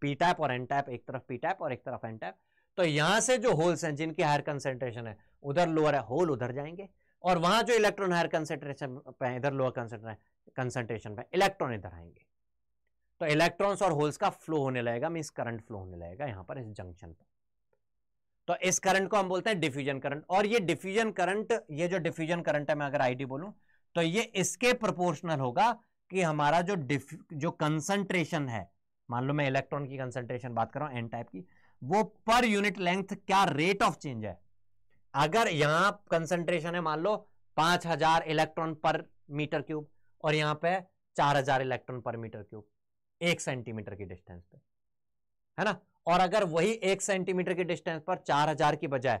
पी टाइप और एन टाइप एक तरफ पी टाइप और एक तरफ एन टाइप तो यहां से जो होल्स हैं जिनकी हायर कंसेंट्रेशन है उधर लोअर है होल उधर जाएंगे और वहां जो इलेक्ट्रॉन हायर कंसेंट्रेशन पे इधर लोअर कंसेंट्रेशन पे इलेक्ट्रॉन इधर आएंगे तो इलेक्ट्रॉन्स और होल्स का फ्लो होने लगेगा मीन्स करंट फ्लो होने लगेगा यहां पर इस जंक्शन पर तो इस करंट को हम बोलते हैं डिफ्यूजन करंट और ये डिफ्यूजन करंट ये जो डिफ्यूजन करंट है मैं अगर आईडी बोलूं तो ये इसके प्रोपोर्शनल होगा कि हमारा जो डिफ जो कंसंट्रेशन है मान लो मैं इलेक्ट्रॉन की कंसंट्रेशन बात कर रहा हूं एन टाइप की वो पर यूनिट लेंथ क्या रेट ऑफ चेंज है अगर यहां कंसंट्रेशन है मान लो पांच हजार इलेक्ट्रॉन पर मीटर क्यूब और यहां पर चार हजार इलेक्ट्रॉन पर मीटर क्यूब एक सेंटीमीटर की डिस्टेंस पे है ना और अगर वही एक सेंटीमीटर के डिस्टेंस पर चार हजार की बजाय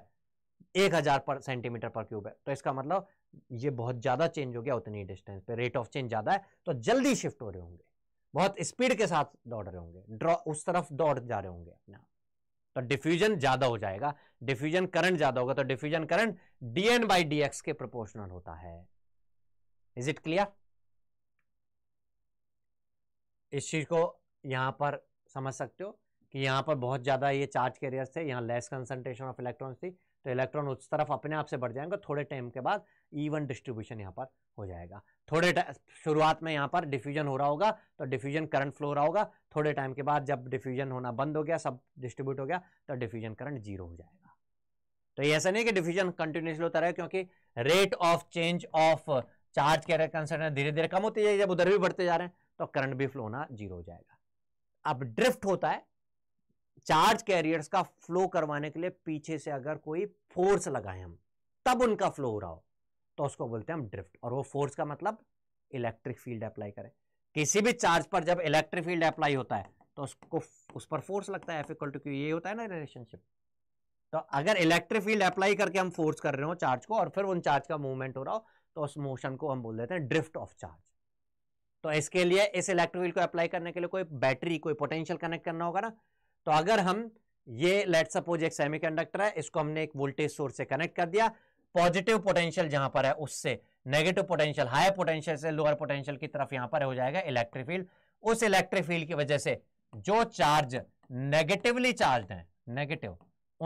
एक हजार पर सेंटीमीटर पर क्यूब है तो इसका मतलब ये बहुत ज्यादा चेंज हो गया उतनी डिस्टेंस पे रेट ऑफ चेंज ज्यादा है तो जल्दी शिफ्ट हो रहे होंगे बहुत स्पीड के साथ दौड़ रहे होंगे ड्रॉ उस तरफ दौड़ जा रहे होंगे अपना तो डिफ्यूजन ज्यादा हो जाएगा डिफ्यूजन करंट ज्यादा होगा तो diffusion current d n by d x के प्रोपोर्शनल होता है इज इट क्लियर इस चीज को यहां पर समझ सकते हो कि यहाँ पर बहुत ज़्यादा ये चार्ज कैरियर्स थे यहाँ लेस कंसनट्रेशन ऑफ इलेक्ट्रॉन्स थी तो इलेक्ट्रॉन उस तरफ अपने आप से बढ़ जाएंगे थोड़े टाइम के बाद ईवन डिस्ट्रीब्यूशन यहाँ पर हो जाएगा थोड़े शुरुआत में यहाँ पर डिफ्यूजन हो रहा होगा तो डिफ्यूजन करंट फ्लो रहा होगा थोड़े टाइम के बाद जब डिफ्यूजन होना बंद हो गया सब डिस्ट्रीब्यूट हो गया तो डिफ्यूजन करंट जीरो हो जाएगा तो ये ऐसा नहीं कि डिफ्यूजन कंटिन्यूसली होता रहे क्योंकि rate of change of charge carrier concentration धीरे धीरे कम होती है जब उधर भी बढ़ते जा रहे हैं तो करंट भी फ्लो होना जीरो हो जाएगा अब ड्रिफ्ट होता है चार्ज कैरियर्स का फ्लो करवाने के लिए पीछे से अगर कोई फोर्स लगाए हम तब उनका फ्लो हो रहा हो तो उसको बोलते हैं हम ड्रिफ्ट और वो फोर्स का मतलब इलेक्ट्रिक फील्ड अप्लाई करें किसी भी चार्ज पर जब इलेक्ट्रिक फील्ड अप्लाई होता है तो उसको उस पर फोर्स लगता है एफ इक्वल टू क्यू ये होता है ना रिलेशनशिप तो अगर इलेक्ट्रिक फील्ड अप्लाई करके हम फोर्स कर रहे हो चार्ज को और फिर उन चार्ज का मूवमेंट हो रहा हो तो उस मोशन को हम बोल देते हैं ड्रिफ्ट ऑफ चार्ज तो इसके लिए इस इलेक्ट्रिक फील्ड को अप्लाई करने के लिए कोई बैटरी कोई पोटेंशियल कनेक्ट करना होगा ना तो अगर हम ये लेट सपोज एक सेमीकंडक्टर है इसको हमने एक वोल्टेज सोर्स से कनेक्ट कर दिया पॉजिटिव पोटेंशियल जहां पर है उससे नेगेटिव पोटेंशियल हाई पोटेंशियल से लोअर पोटेंशियल की तरफ यहां पर हो जाएगा इलेक्ट्रिक फील्ड उस इलेक्ट्रिक फील्ड की वजह से जो चार्ज नेगेटिवली चार्ज है नेगेटिव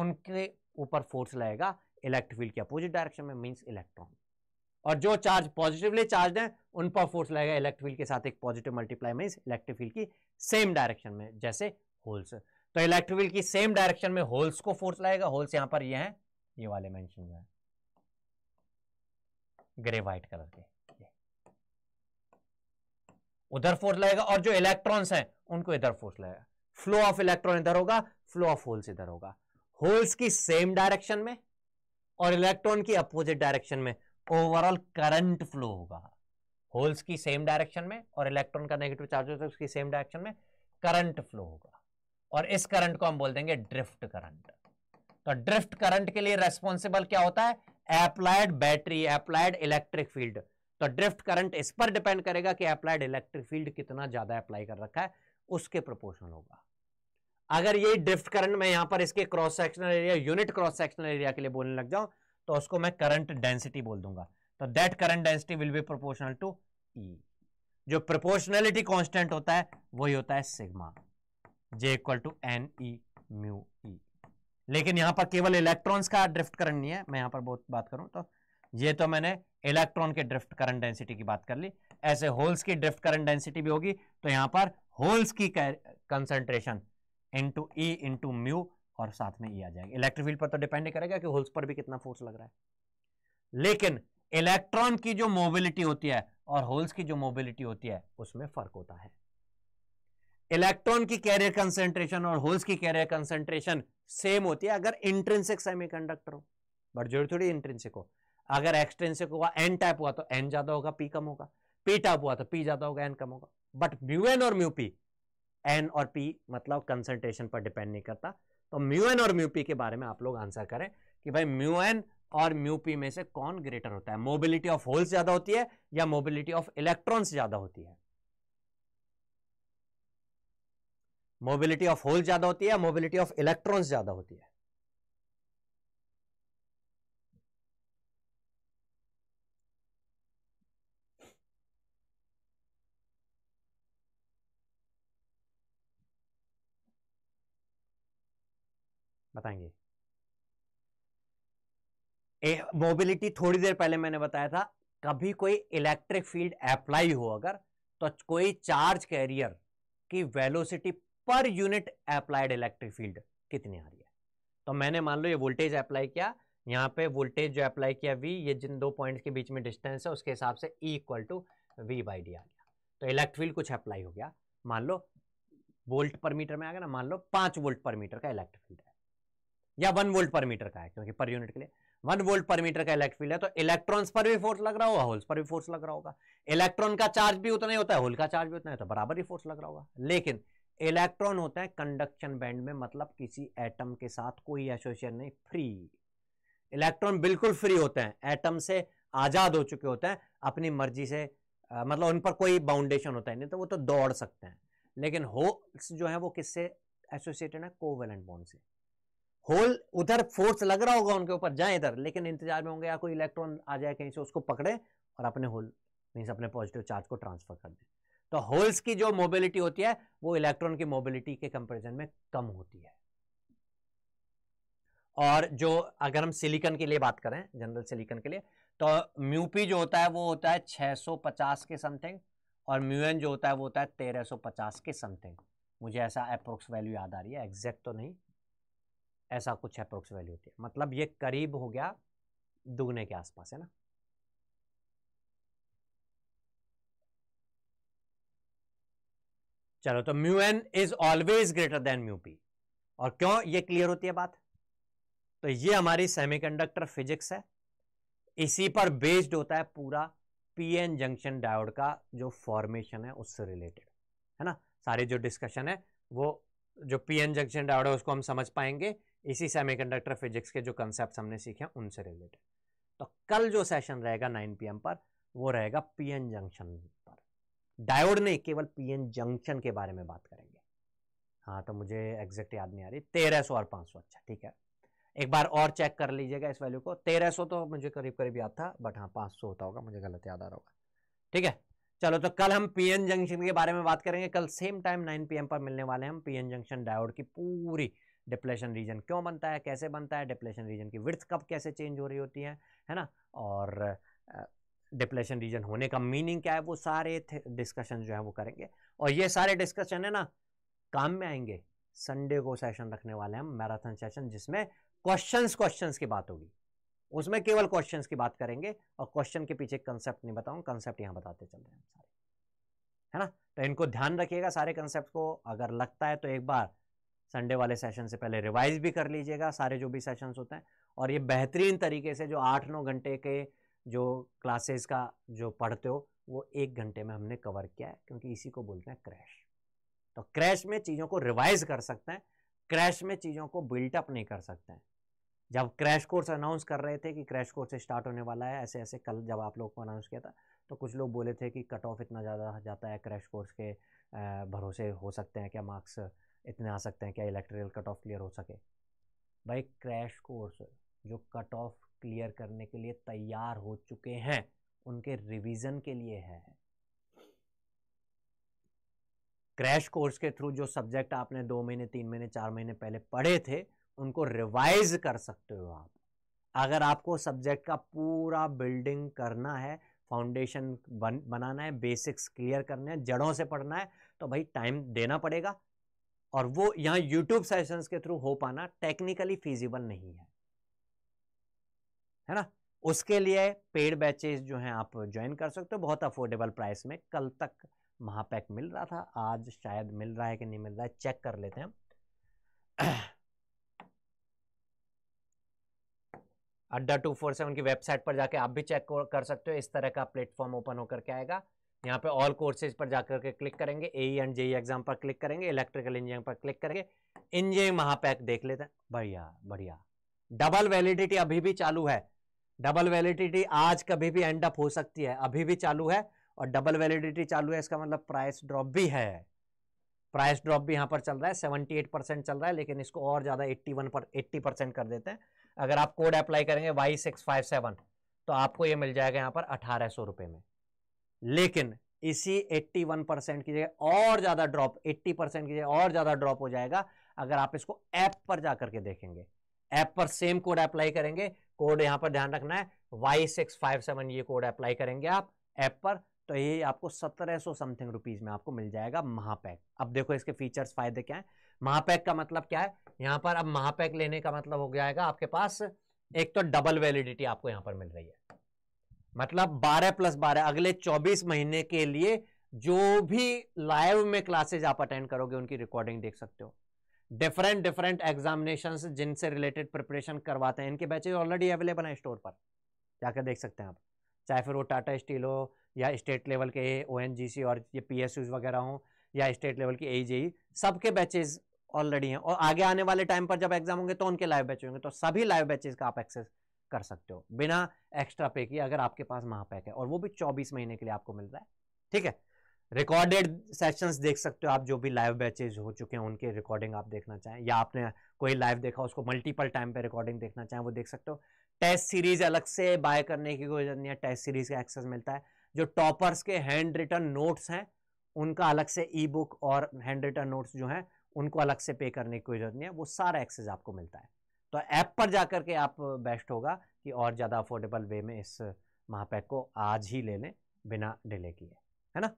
उनके ऊपर फोर्स लगेगा इलेक्ट्रिक फील्ड के अपोजिट डायरेक्शन में मीन्स इलेक्ट्रॉन और जो चार्ज पॉजिटिवली चार्ज है उन पर फोर्स लगेगा इलेक्ट्रिक फील्ड के साथ एक positive multiply mean electric field की सेम डायरेक्शन में जैसे होल्स तो इलेक्ट्रोविल की सेम डायरेक्शन में होल्स को फोर्स लाएगा होल्स यहां पर ये हैं ये वाले मेंशन में ग्रे व्हाइट कलर के उधर फोर्स लाएगा और जो इलेक्ट्रॉन्स हैं उनको इधर फोर्स लाएगा फ्लो ऑफ इलेक्ट्रॉन इधर होगा फ्लो ऑफ होल्स इधर होगा होल्स की सेम डायरेक्शन में और इलेक्ट्रॉन की अपोजिट डायरेक्शन में ओवरऑल करंट फ्लो होगा होल्स की सेम डायरेक्शन में और इलेक्ट्रॉन का नेगेटिव चार्ज होता है उसकी सेम डायरेक्शन में करंट फ्लो होगा और इस करंट को हम बोल देंगे ड्रिफ्ट करंट तो ड्रिफ्ट करंट के लिए रेस्पॉन्सिबल क्या होता है applied battery applied electric field तो ड्रिफ्ट करंट इस पर डिपेंड करेगा कि एप्लाइड इलेक्ट्रिक फील्ड कितना ज्यादा अप्लाई कर रखा है उसके प्रोपोर्शनल होगा अगर यही ड्रिफ्ट करंट मैं यहां पर इसके cross sectional area unit cross sectional area के लिए बोलने लग जाऊं तो उसको मैं करंट डेंसिटी बोल दूंगा तो that current density will be proportional to E जो प्रोपोर्शनलिटी कॉन्स्टेंट होता है वही होता है sigma J equal to N E mu E लेकिन यहां पर केवल इलेक्ट्रॉन्स का ड्रिफ्ट करंट नहीं है मैं यहां पर बहुत बात करूं तो ये तो मैंने इलेक्ट्रॉन के ड्रिफ्ट करंट डेंसिटी की बात कर ली ऐसे होल्स की ड्रिफ्ट करंट डेंसिटी भी होगी तो यहां पर होल्स की concentration into E into mu और साथ में ई e आ जाएगा इलेक्ट्रिक फील्ड पर तो डिपेंड करेगा कि होल्स पर भी कितना फोर्स लग रहा है लेकिन इलेक्ट्रॉन की जो मोबिलिटी होती है और होल्स की जो मोबिलिटी होती है उसमें फर्क होता है इलेक्ट्रॉन की कैरियर कंसेंट्रेशन और होल्स की कैरियर कंसेंट्रेशन सेम होती है अगर इंट्रेंसिक सेमीकंडक्टर हो बट जोड़ी थोड़ी इंट्रेंसिक हो अगर एक्सट्रेंसिक हुआ एन टाइप हुआ तो एन ज्यादा होगा पी कम होगा पी टाइप हुआ तो पी ज्यादा होगा एन कम होगा बट म्यू एन और म्यू पी एन और पी मतलब कंसेंट्रेशन पर डिपेंड नहीं करता तो म्यू एन और म्यू पी के बारे में आप लोग आंसर करें कि भाई म्यू एन और म्यू पी में से कौन ग्रेटर होता है मोबिलिटी ऑफ होल्स ज्यादा होती है या मोबिलिटी ऑफ इलेक्ट्रॉन्स ज्यादा होती है मोबिलिटी ऑफ होल ज्यादा होती है या मोबिलिटी ऑफ इलेक्ट्रॉन्स ज्यादा होती है बताएंगे मोबिलिटी थोड़ी देर पहले मैंने बताया था कभी कोई इलेक्ट्रिक फील्ड अप्लाई हो अगर तो कोई चार्ज कैरियर की वेलोसिटी पर यूनिट अप्लाइड इलेक्ट्रिक फील्ड कितनी आ रही है तो मैंने मान लो ये वोल्टेज अप्लाई किया यहाँ पे वोल्टेज जो अप्लाई किया वी ये जिन दो पॉइंट्स के बीच में डिस्टेंस है उसके हिसाब से E equal to V by D आ गया तो इलेक्ट्रिक फील्ड कुछ अप्लाई हो गया मान लो वोल्ट पर मीटर में आ गया ना मान लो पांच वोल्ट पर मीटर का इलेक्ट्रिक फील्ड है या वन वोल्ट पर मीटर का है क्योंकि पर यूनिट के लिए वन वोल्ट पर मीटर का इलेक्ट्रिक फील्ड है तो इलेक्ट्रॉन्स पर भी फोर्स लग रहा होगा होल्स पर भी फोर्स लग रहा होगा इलेक्ट्रॉन का चार्ज भी उतना ही होता है होल का चार्ज भी उतना ही होता है तो बराबर ही फोर्स लग रहा होगा लेकिन इलेक्ट्रॉन होता है कंडक्शन बैंड में मतलब किसी एटम के साथ कोई एसोसिएशन नहीं फ्री इलेक्ट्रॉन बिल्कुल फ्री होते हैं एटम से आजाद हो चुके होते हैं अपनी मर्जी से आ, मतलब उन पर कोई बाउंडेशन होता है नहीं तो वो तो दौड़ सकते हैं लेकिन होल्स जो है वो किससे एसोसिएटेड है कोवेलेंट बॉन्ड से होल उधर फोर्स लग रहा होगा उनके ऊपर जाए इधर लेकिन इंतजार में होंगे या कोई इलेक्ट्रॉन आ जाए कहीं से उसको पकड़े और अपने होल मीन्स अपने पॉजिटिव चार्ज को ट्रांसफर कर दें तो होल्स की जो मोबिलिटी होती है वो इलेक्ट्रॉन की मोबिलिटी के कंपेरिजन में कम होती है और जो अगर हम सिलिकन के लिए बात करें जनरल सिलिकन के लिए तो म्यूपी जो होता है वो होता है 650 के समथिंग और म्यूएन जो होता है वो होता है 1350 के समथिंग मुझे ऐसा अप्रोक्स वैल्यू याद आ रही है एग्जैक्ट तो नहीं ऐसा कुछ अप्रोक्स वैल्यू होती है मतलब ये करीब हो गया दुगने के आसपास है ना चलो तो mu N is always greater than mu P और क्यों ये क्लियर होती है बात तो ये हमारी सेमीकंडक्टर फिजिक्स है इसी पर बेस्ड होता है पूरा पीएन जंक्शन डायोड का जो फॉर्मेशन है उससे रिलेटेड है ना सारी जो डिस्कशन है वो जो पीएन जंक्शन डायोड है उसको हम समझ पाएंगे इसी सेमीकंडक्टर फिजिक्स के जो कंसेप्ट हमने सीखे उनसे रिलेटेड तो कल जो सेशन रहेगा 9 पीएम पर वो रहेगा पीएन जंक्शन डायोड नहीं केवल पीएन जंक्शन के बारे में बात करेंगे हाँ तो मुझे एग्जैक्ट याद नहीं आ रही तेरह सौ और पांच सौ अच्छा ठीक है एक बार और चेक कर लीजिएगा इस वैल्यू को तेरह सौ तो मुझे करीब करीब याद था बट हाँ पांच सौ होता होगा मुझे गलत याद आ रहा होगा ठीक है चलो तो कल हम पीएन जंक्शन के बारे में बात करेंगे कल सेम टाइम नाइन पीएम पर मिलने वाले हैं हम पीएन जंक्शन डायोड की पूरी डिप्लेशन रीजन क्यों बनता है कैसे बनता है डिप्लेशन रीजन की विर्थ कब कैसे चेंज हो रही होती है है ना और डिप्रेशन रीजन होने का मीनिंग क्या है वो सारे डिस्कशन जो है वो करेंगे और ये सारे डिस्कशन है ना काम में आएंगे संडे को सेशन रखने वाले हैं मैराथन सेशन जिसमें क्वेश्चंस क्वेश्चंस की बात होगी उसमें केवल क्वेश्चंस की बात करेंगे और क्वेश्चन के पीछे कंसेप्ट नहीं बताऊँ कंसेप्ट यहाँ बताते चल रहे हैं सारे है ना तो इनको ध्यान रखिएगा सारे कंसेप्ट को अगर लगता है तो एक बार संडे वाले सेशन से पहले रिवाइज भी कर लीजिएगा सारे जो भी सेशंस होते हैं और ये बेहतरीन तरीके से जो आठ नौ घंटे के जो क्लासेस का जो पढ़ते हो वो एक घंटे में हमने कवर किया है क्योंकि इसी को बोलते हैं क्रैश तो क्रैश में चीज़ों को रिवाइज कर सकते हैं क्रैश में चीज़ों को बिल्टअप नहीं कर सकते हैं जब क्रैश कोर्स अनाउंस कर रहे थे कि क्रैश कोर्स स्टार्ट होने वाला है ऐसे ऐसे कल जब आप लोग को अनाउंस किया था तो कुछ लोग बोले थे कि कट ऑफ इतना ज़्यादा जाता है क्रैश कोर्स के भरोसे हो सकते हैं क्या मार्क्स इतने आ सकते हैं क्या इलेक्ट्रिकल कट ऑफ क्लियर हो सके भाई क्रैश कोर्स जो कट ऑफ क्लियर करने के लिए तैयार हो चुके हैं उनके रिवीजन के लिए है क्रैश कोर्स के थ्रू जो सब्जेक्ट आपने दो महीने तीन महीने चार महीने पहले पढ़े थे उनको रिवाइज कर सकते हो आप अगर आपको सब्जेक्ट का पूरा बिल्डिंग करना है फाउंडेशन बन बनाना है बेसिक्स क्लियर करने हैं जड़ों से पढ़ना है तो भाई टाइम देना पड़ेगा और वो यहाँ यूट्यूब सेशंस के थ्रू हो पाना टेक्निकली फिजिबल नहीं है है ना उसके लिए पेड बैचेस जो हैं आप ज्वाइन कर सकते हो बहुत अफोर्डेबल प्राइस में कल तक महापैक मिल रहा था आज शायद मिल रहा है कि नहीं मिल रहा है चेक कर लेते हैं <clears throat> अड्डा टू फोर सेवन की वेबसाइट पर जाके आप भी चेक कर सकते हो इस तरह का प्लेटफॉर्म ओपन होकर के आएगा यहाँ पे ऑल कोर्सेज पर जाकर के क्लिक करेंगे ए एंड जेई एग्जाम पर क्लिक करेंगे इलेक्ट्रिकल इंजीनियरिंग पर क्लिक करेंगे इंजीनियरिंग महापैक देख लेते हैं बढ़िया बढ़िया डबल वैलिडिटी अभी भी चालू है डबल वैलिडिटी आज कभी भी एंड अप हो सकती है अभी भी चालू है और डबल वैलिडिटी चालू है इसका मतलब प्राइस ड्रॉप भी है प्राइस ड्रॉप भी यहां पर चल रहा है 78 परसेंट चल रहा है लेकिन इसको और ज़्यादा 81 पर 80 परसेंट कर देते हैं अगर आप कोड अप्लाई करेंगे वाई सिक्स फाइव सेवन तो आपको ये मिल जाएगा यहाँ पर अठारह सौ रुपए में लेकिन इसी 81 परसेंट की जगह और ज़्यादा ड्रॉप 80 परसेंट की जगह और ज़्यादा ड्रॉप हो जाएगा अगर आप इसको ऐप पर जाकर के देखेंगे ऐप पर सेम कोड अप्लाई करेंगे कोड यहां पर ध्यान रखना है वाई सिक्स फाइव सेवन ये कोड अप्लाई करेंगे आप ऐप पर तो ये आपको सत्रह सौ समथिंग रुपीज में आपको मिल जाएगा महापैक अब देखो इसके फीचर्स फायदे क्या है महापैक का मतलब क्या है यहाँ पर अब महापैक लेने का मतलब हो जाएगा आपके पास एक तो डबल वैलिडिटी आपको यहाँ पर मिल रही है मतलब 12 प्लस 12 अगले 24 महीने के लिए जो भी लाइव में क्लासेज आप अटेंड करोगे उनकी रिकॉर्डिंग देख सकते हो डिफरेंट डिफरेंट एग्जामिनेशन जिनसे रिलेटेड प्रिपरेशन करवाते हैं इनके बैचेज ऑलरेडी अवेलेबल हैं स्टोर पर जाकर देख सकते हैं आप चाहे फिर वो टाटा स्टील हो या स्टेट लेवल के ओ और ये पी वगैरह हों या स्टेट लेवल की ए सबके बैचेज ऑलरेडी हैं और आगे आने वाले टाइम पर जब एग्जाम होंगे तो उनके लाइव बैच होंगे तो सभी लाइव बैचेज का आप एक्सेस कर सकते हो बिना एक्स्ट्रा पे किए अगर आपके पास महापैक है और वो भी 24 महीने के लिए आपको मिल रहा है ठीक है रिकॉर्डेड सेशंस देख सकते हो आप जो भी लाइव बैचेज हो चुके हैं उनके रिकॉर्डिंग आप देखना चाहें या आपने कोई लाइव देखा उसको मल्टीपल टाइम पे रिकॉर्डिंग देखना चाहें वो देख सकते हो टेस्ट सीरीज अलग से बाय करने की कोई जरूरत नहीं है टेस्ट सीरीज का एक्सेस मिलता है जो टॉपर्स के हैंड रिटर्न नोट्स हैं उनका अलग से ई बुक और हैंड रिटर्न नोट्स जो हैं उनको अलग से पे करने की कोई जरूरत नहीं है वो सारा एक्सेस आपको मिलता है तो ऐप पर जाकर के आप बेस्ट होगा कि और ज़्यादा अफोर्डेबल वे में इस महापैक को आज ही ले लें बिना डिले किए है ना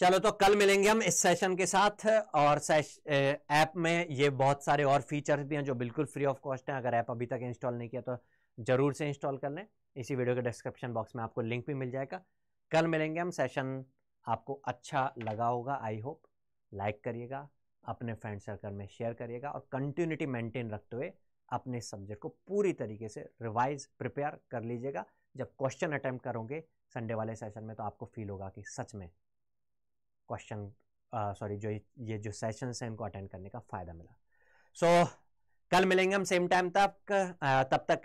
चलो तो कल मिलेंगे हम इस सेशन के साथ और ऐप में ये बहुत सारे और फीचर्स भी हैं जो बिल्कुल फ्री ऑफ कॉस्ट हैं अगर ऐप अभी तक इंस्टॉल नहीं किया तो ज़रूर से इंस्टॉल कर लें इसी वीडियो के डिस्क्रिप्शन बॉक्स में आपको लिंक भी मिल जाएगा कल मिलेंगे हम सेशन आपको अच्छा लगा होगा आई होप लाइक करिएगा अपने फ्रेंड सर्कल में शेयर करिएगा और कंटिन्यूटी मेंटेन रखते हुए अपने सब्जेक्ट को पूरी तरीके से रिवाइज प्रिपेयर कर लीजिएगा जब क्वेश्चन अटैम्प्ट करोगे संडे वाले सेशन में तो आपको फील होगा कि सच में क्वेश्चन सॉरी uh, जो ये जो सेशंस हैं इनको अटेंड करने का फ़ायदा मिला सो so, कल मिलेंगे हम सेम टाइम तक तब तक के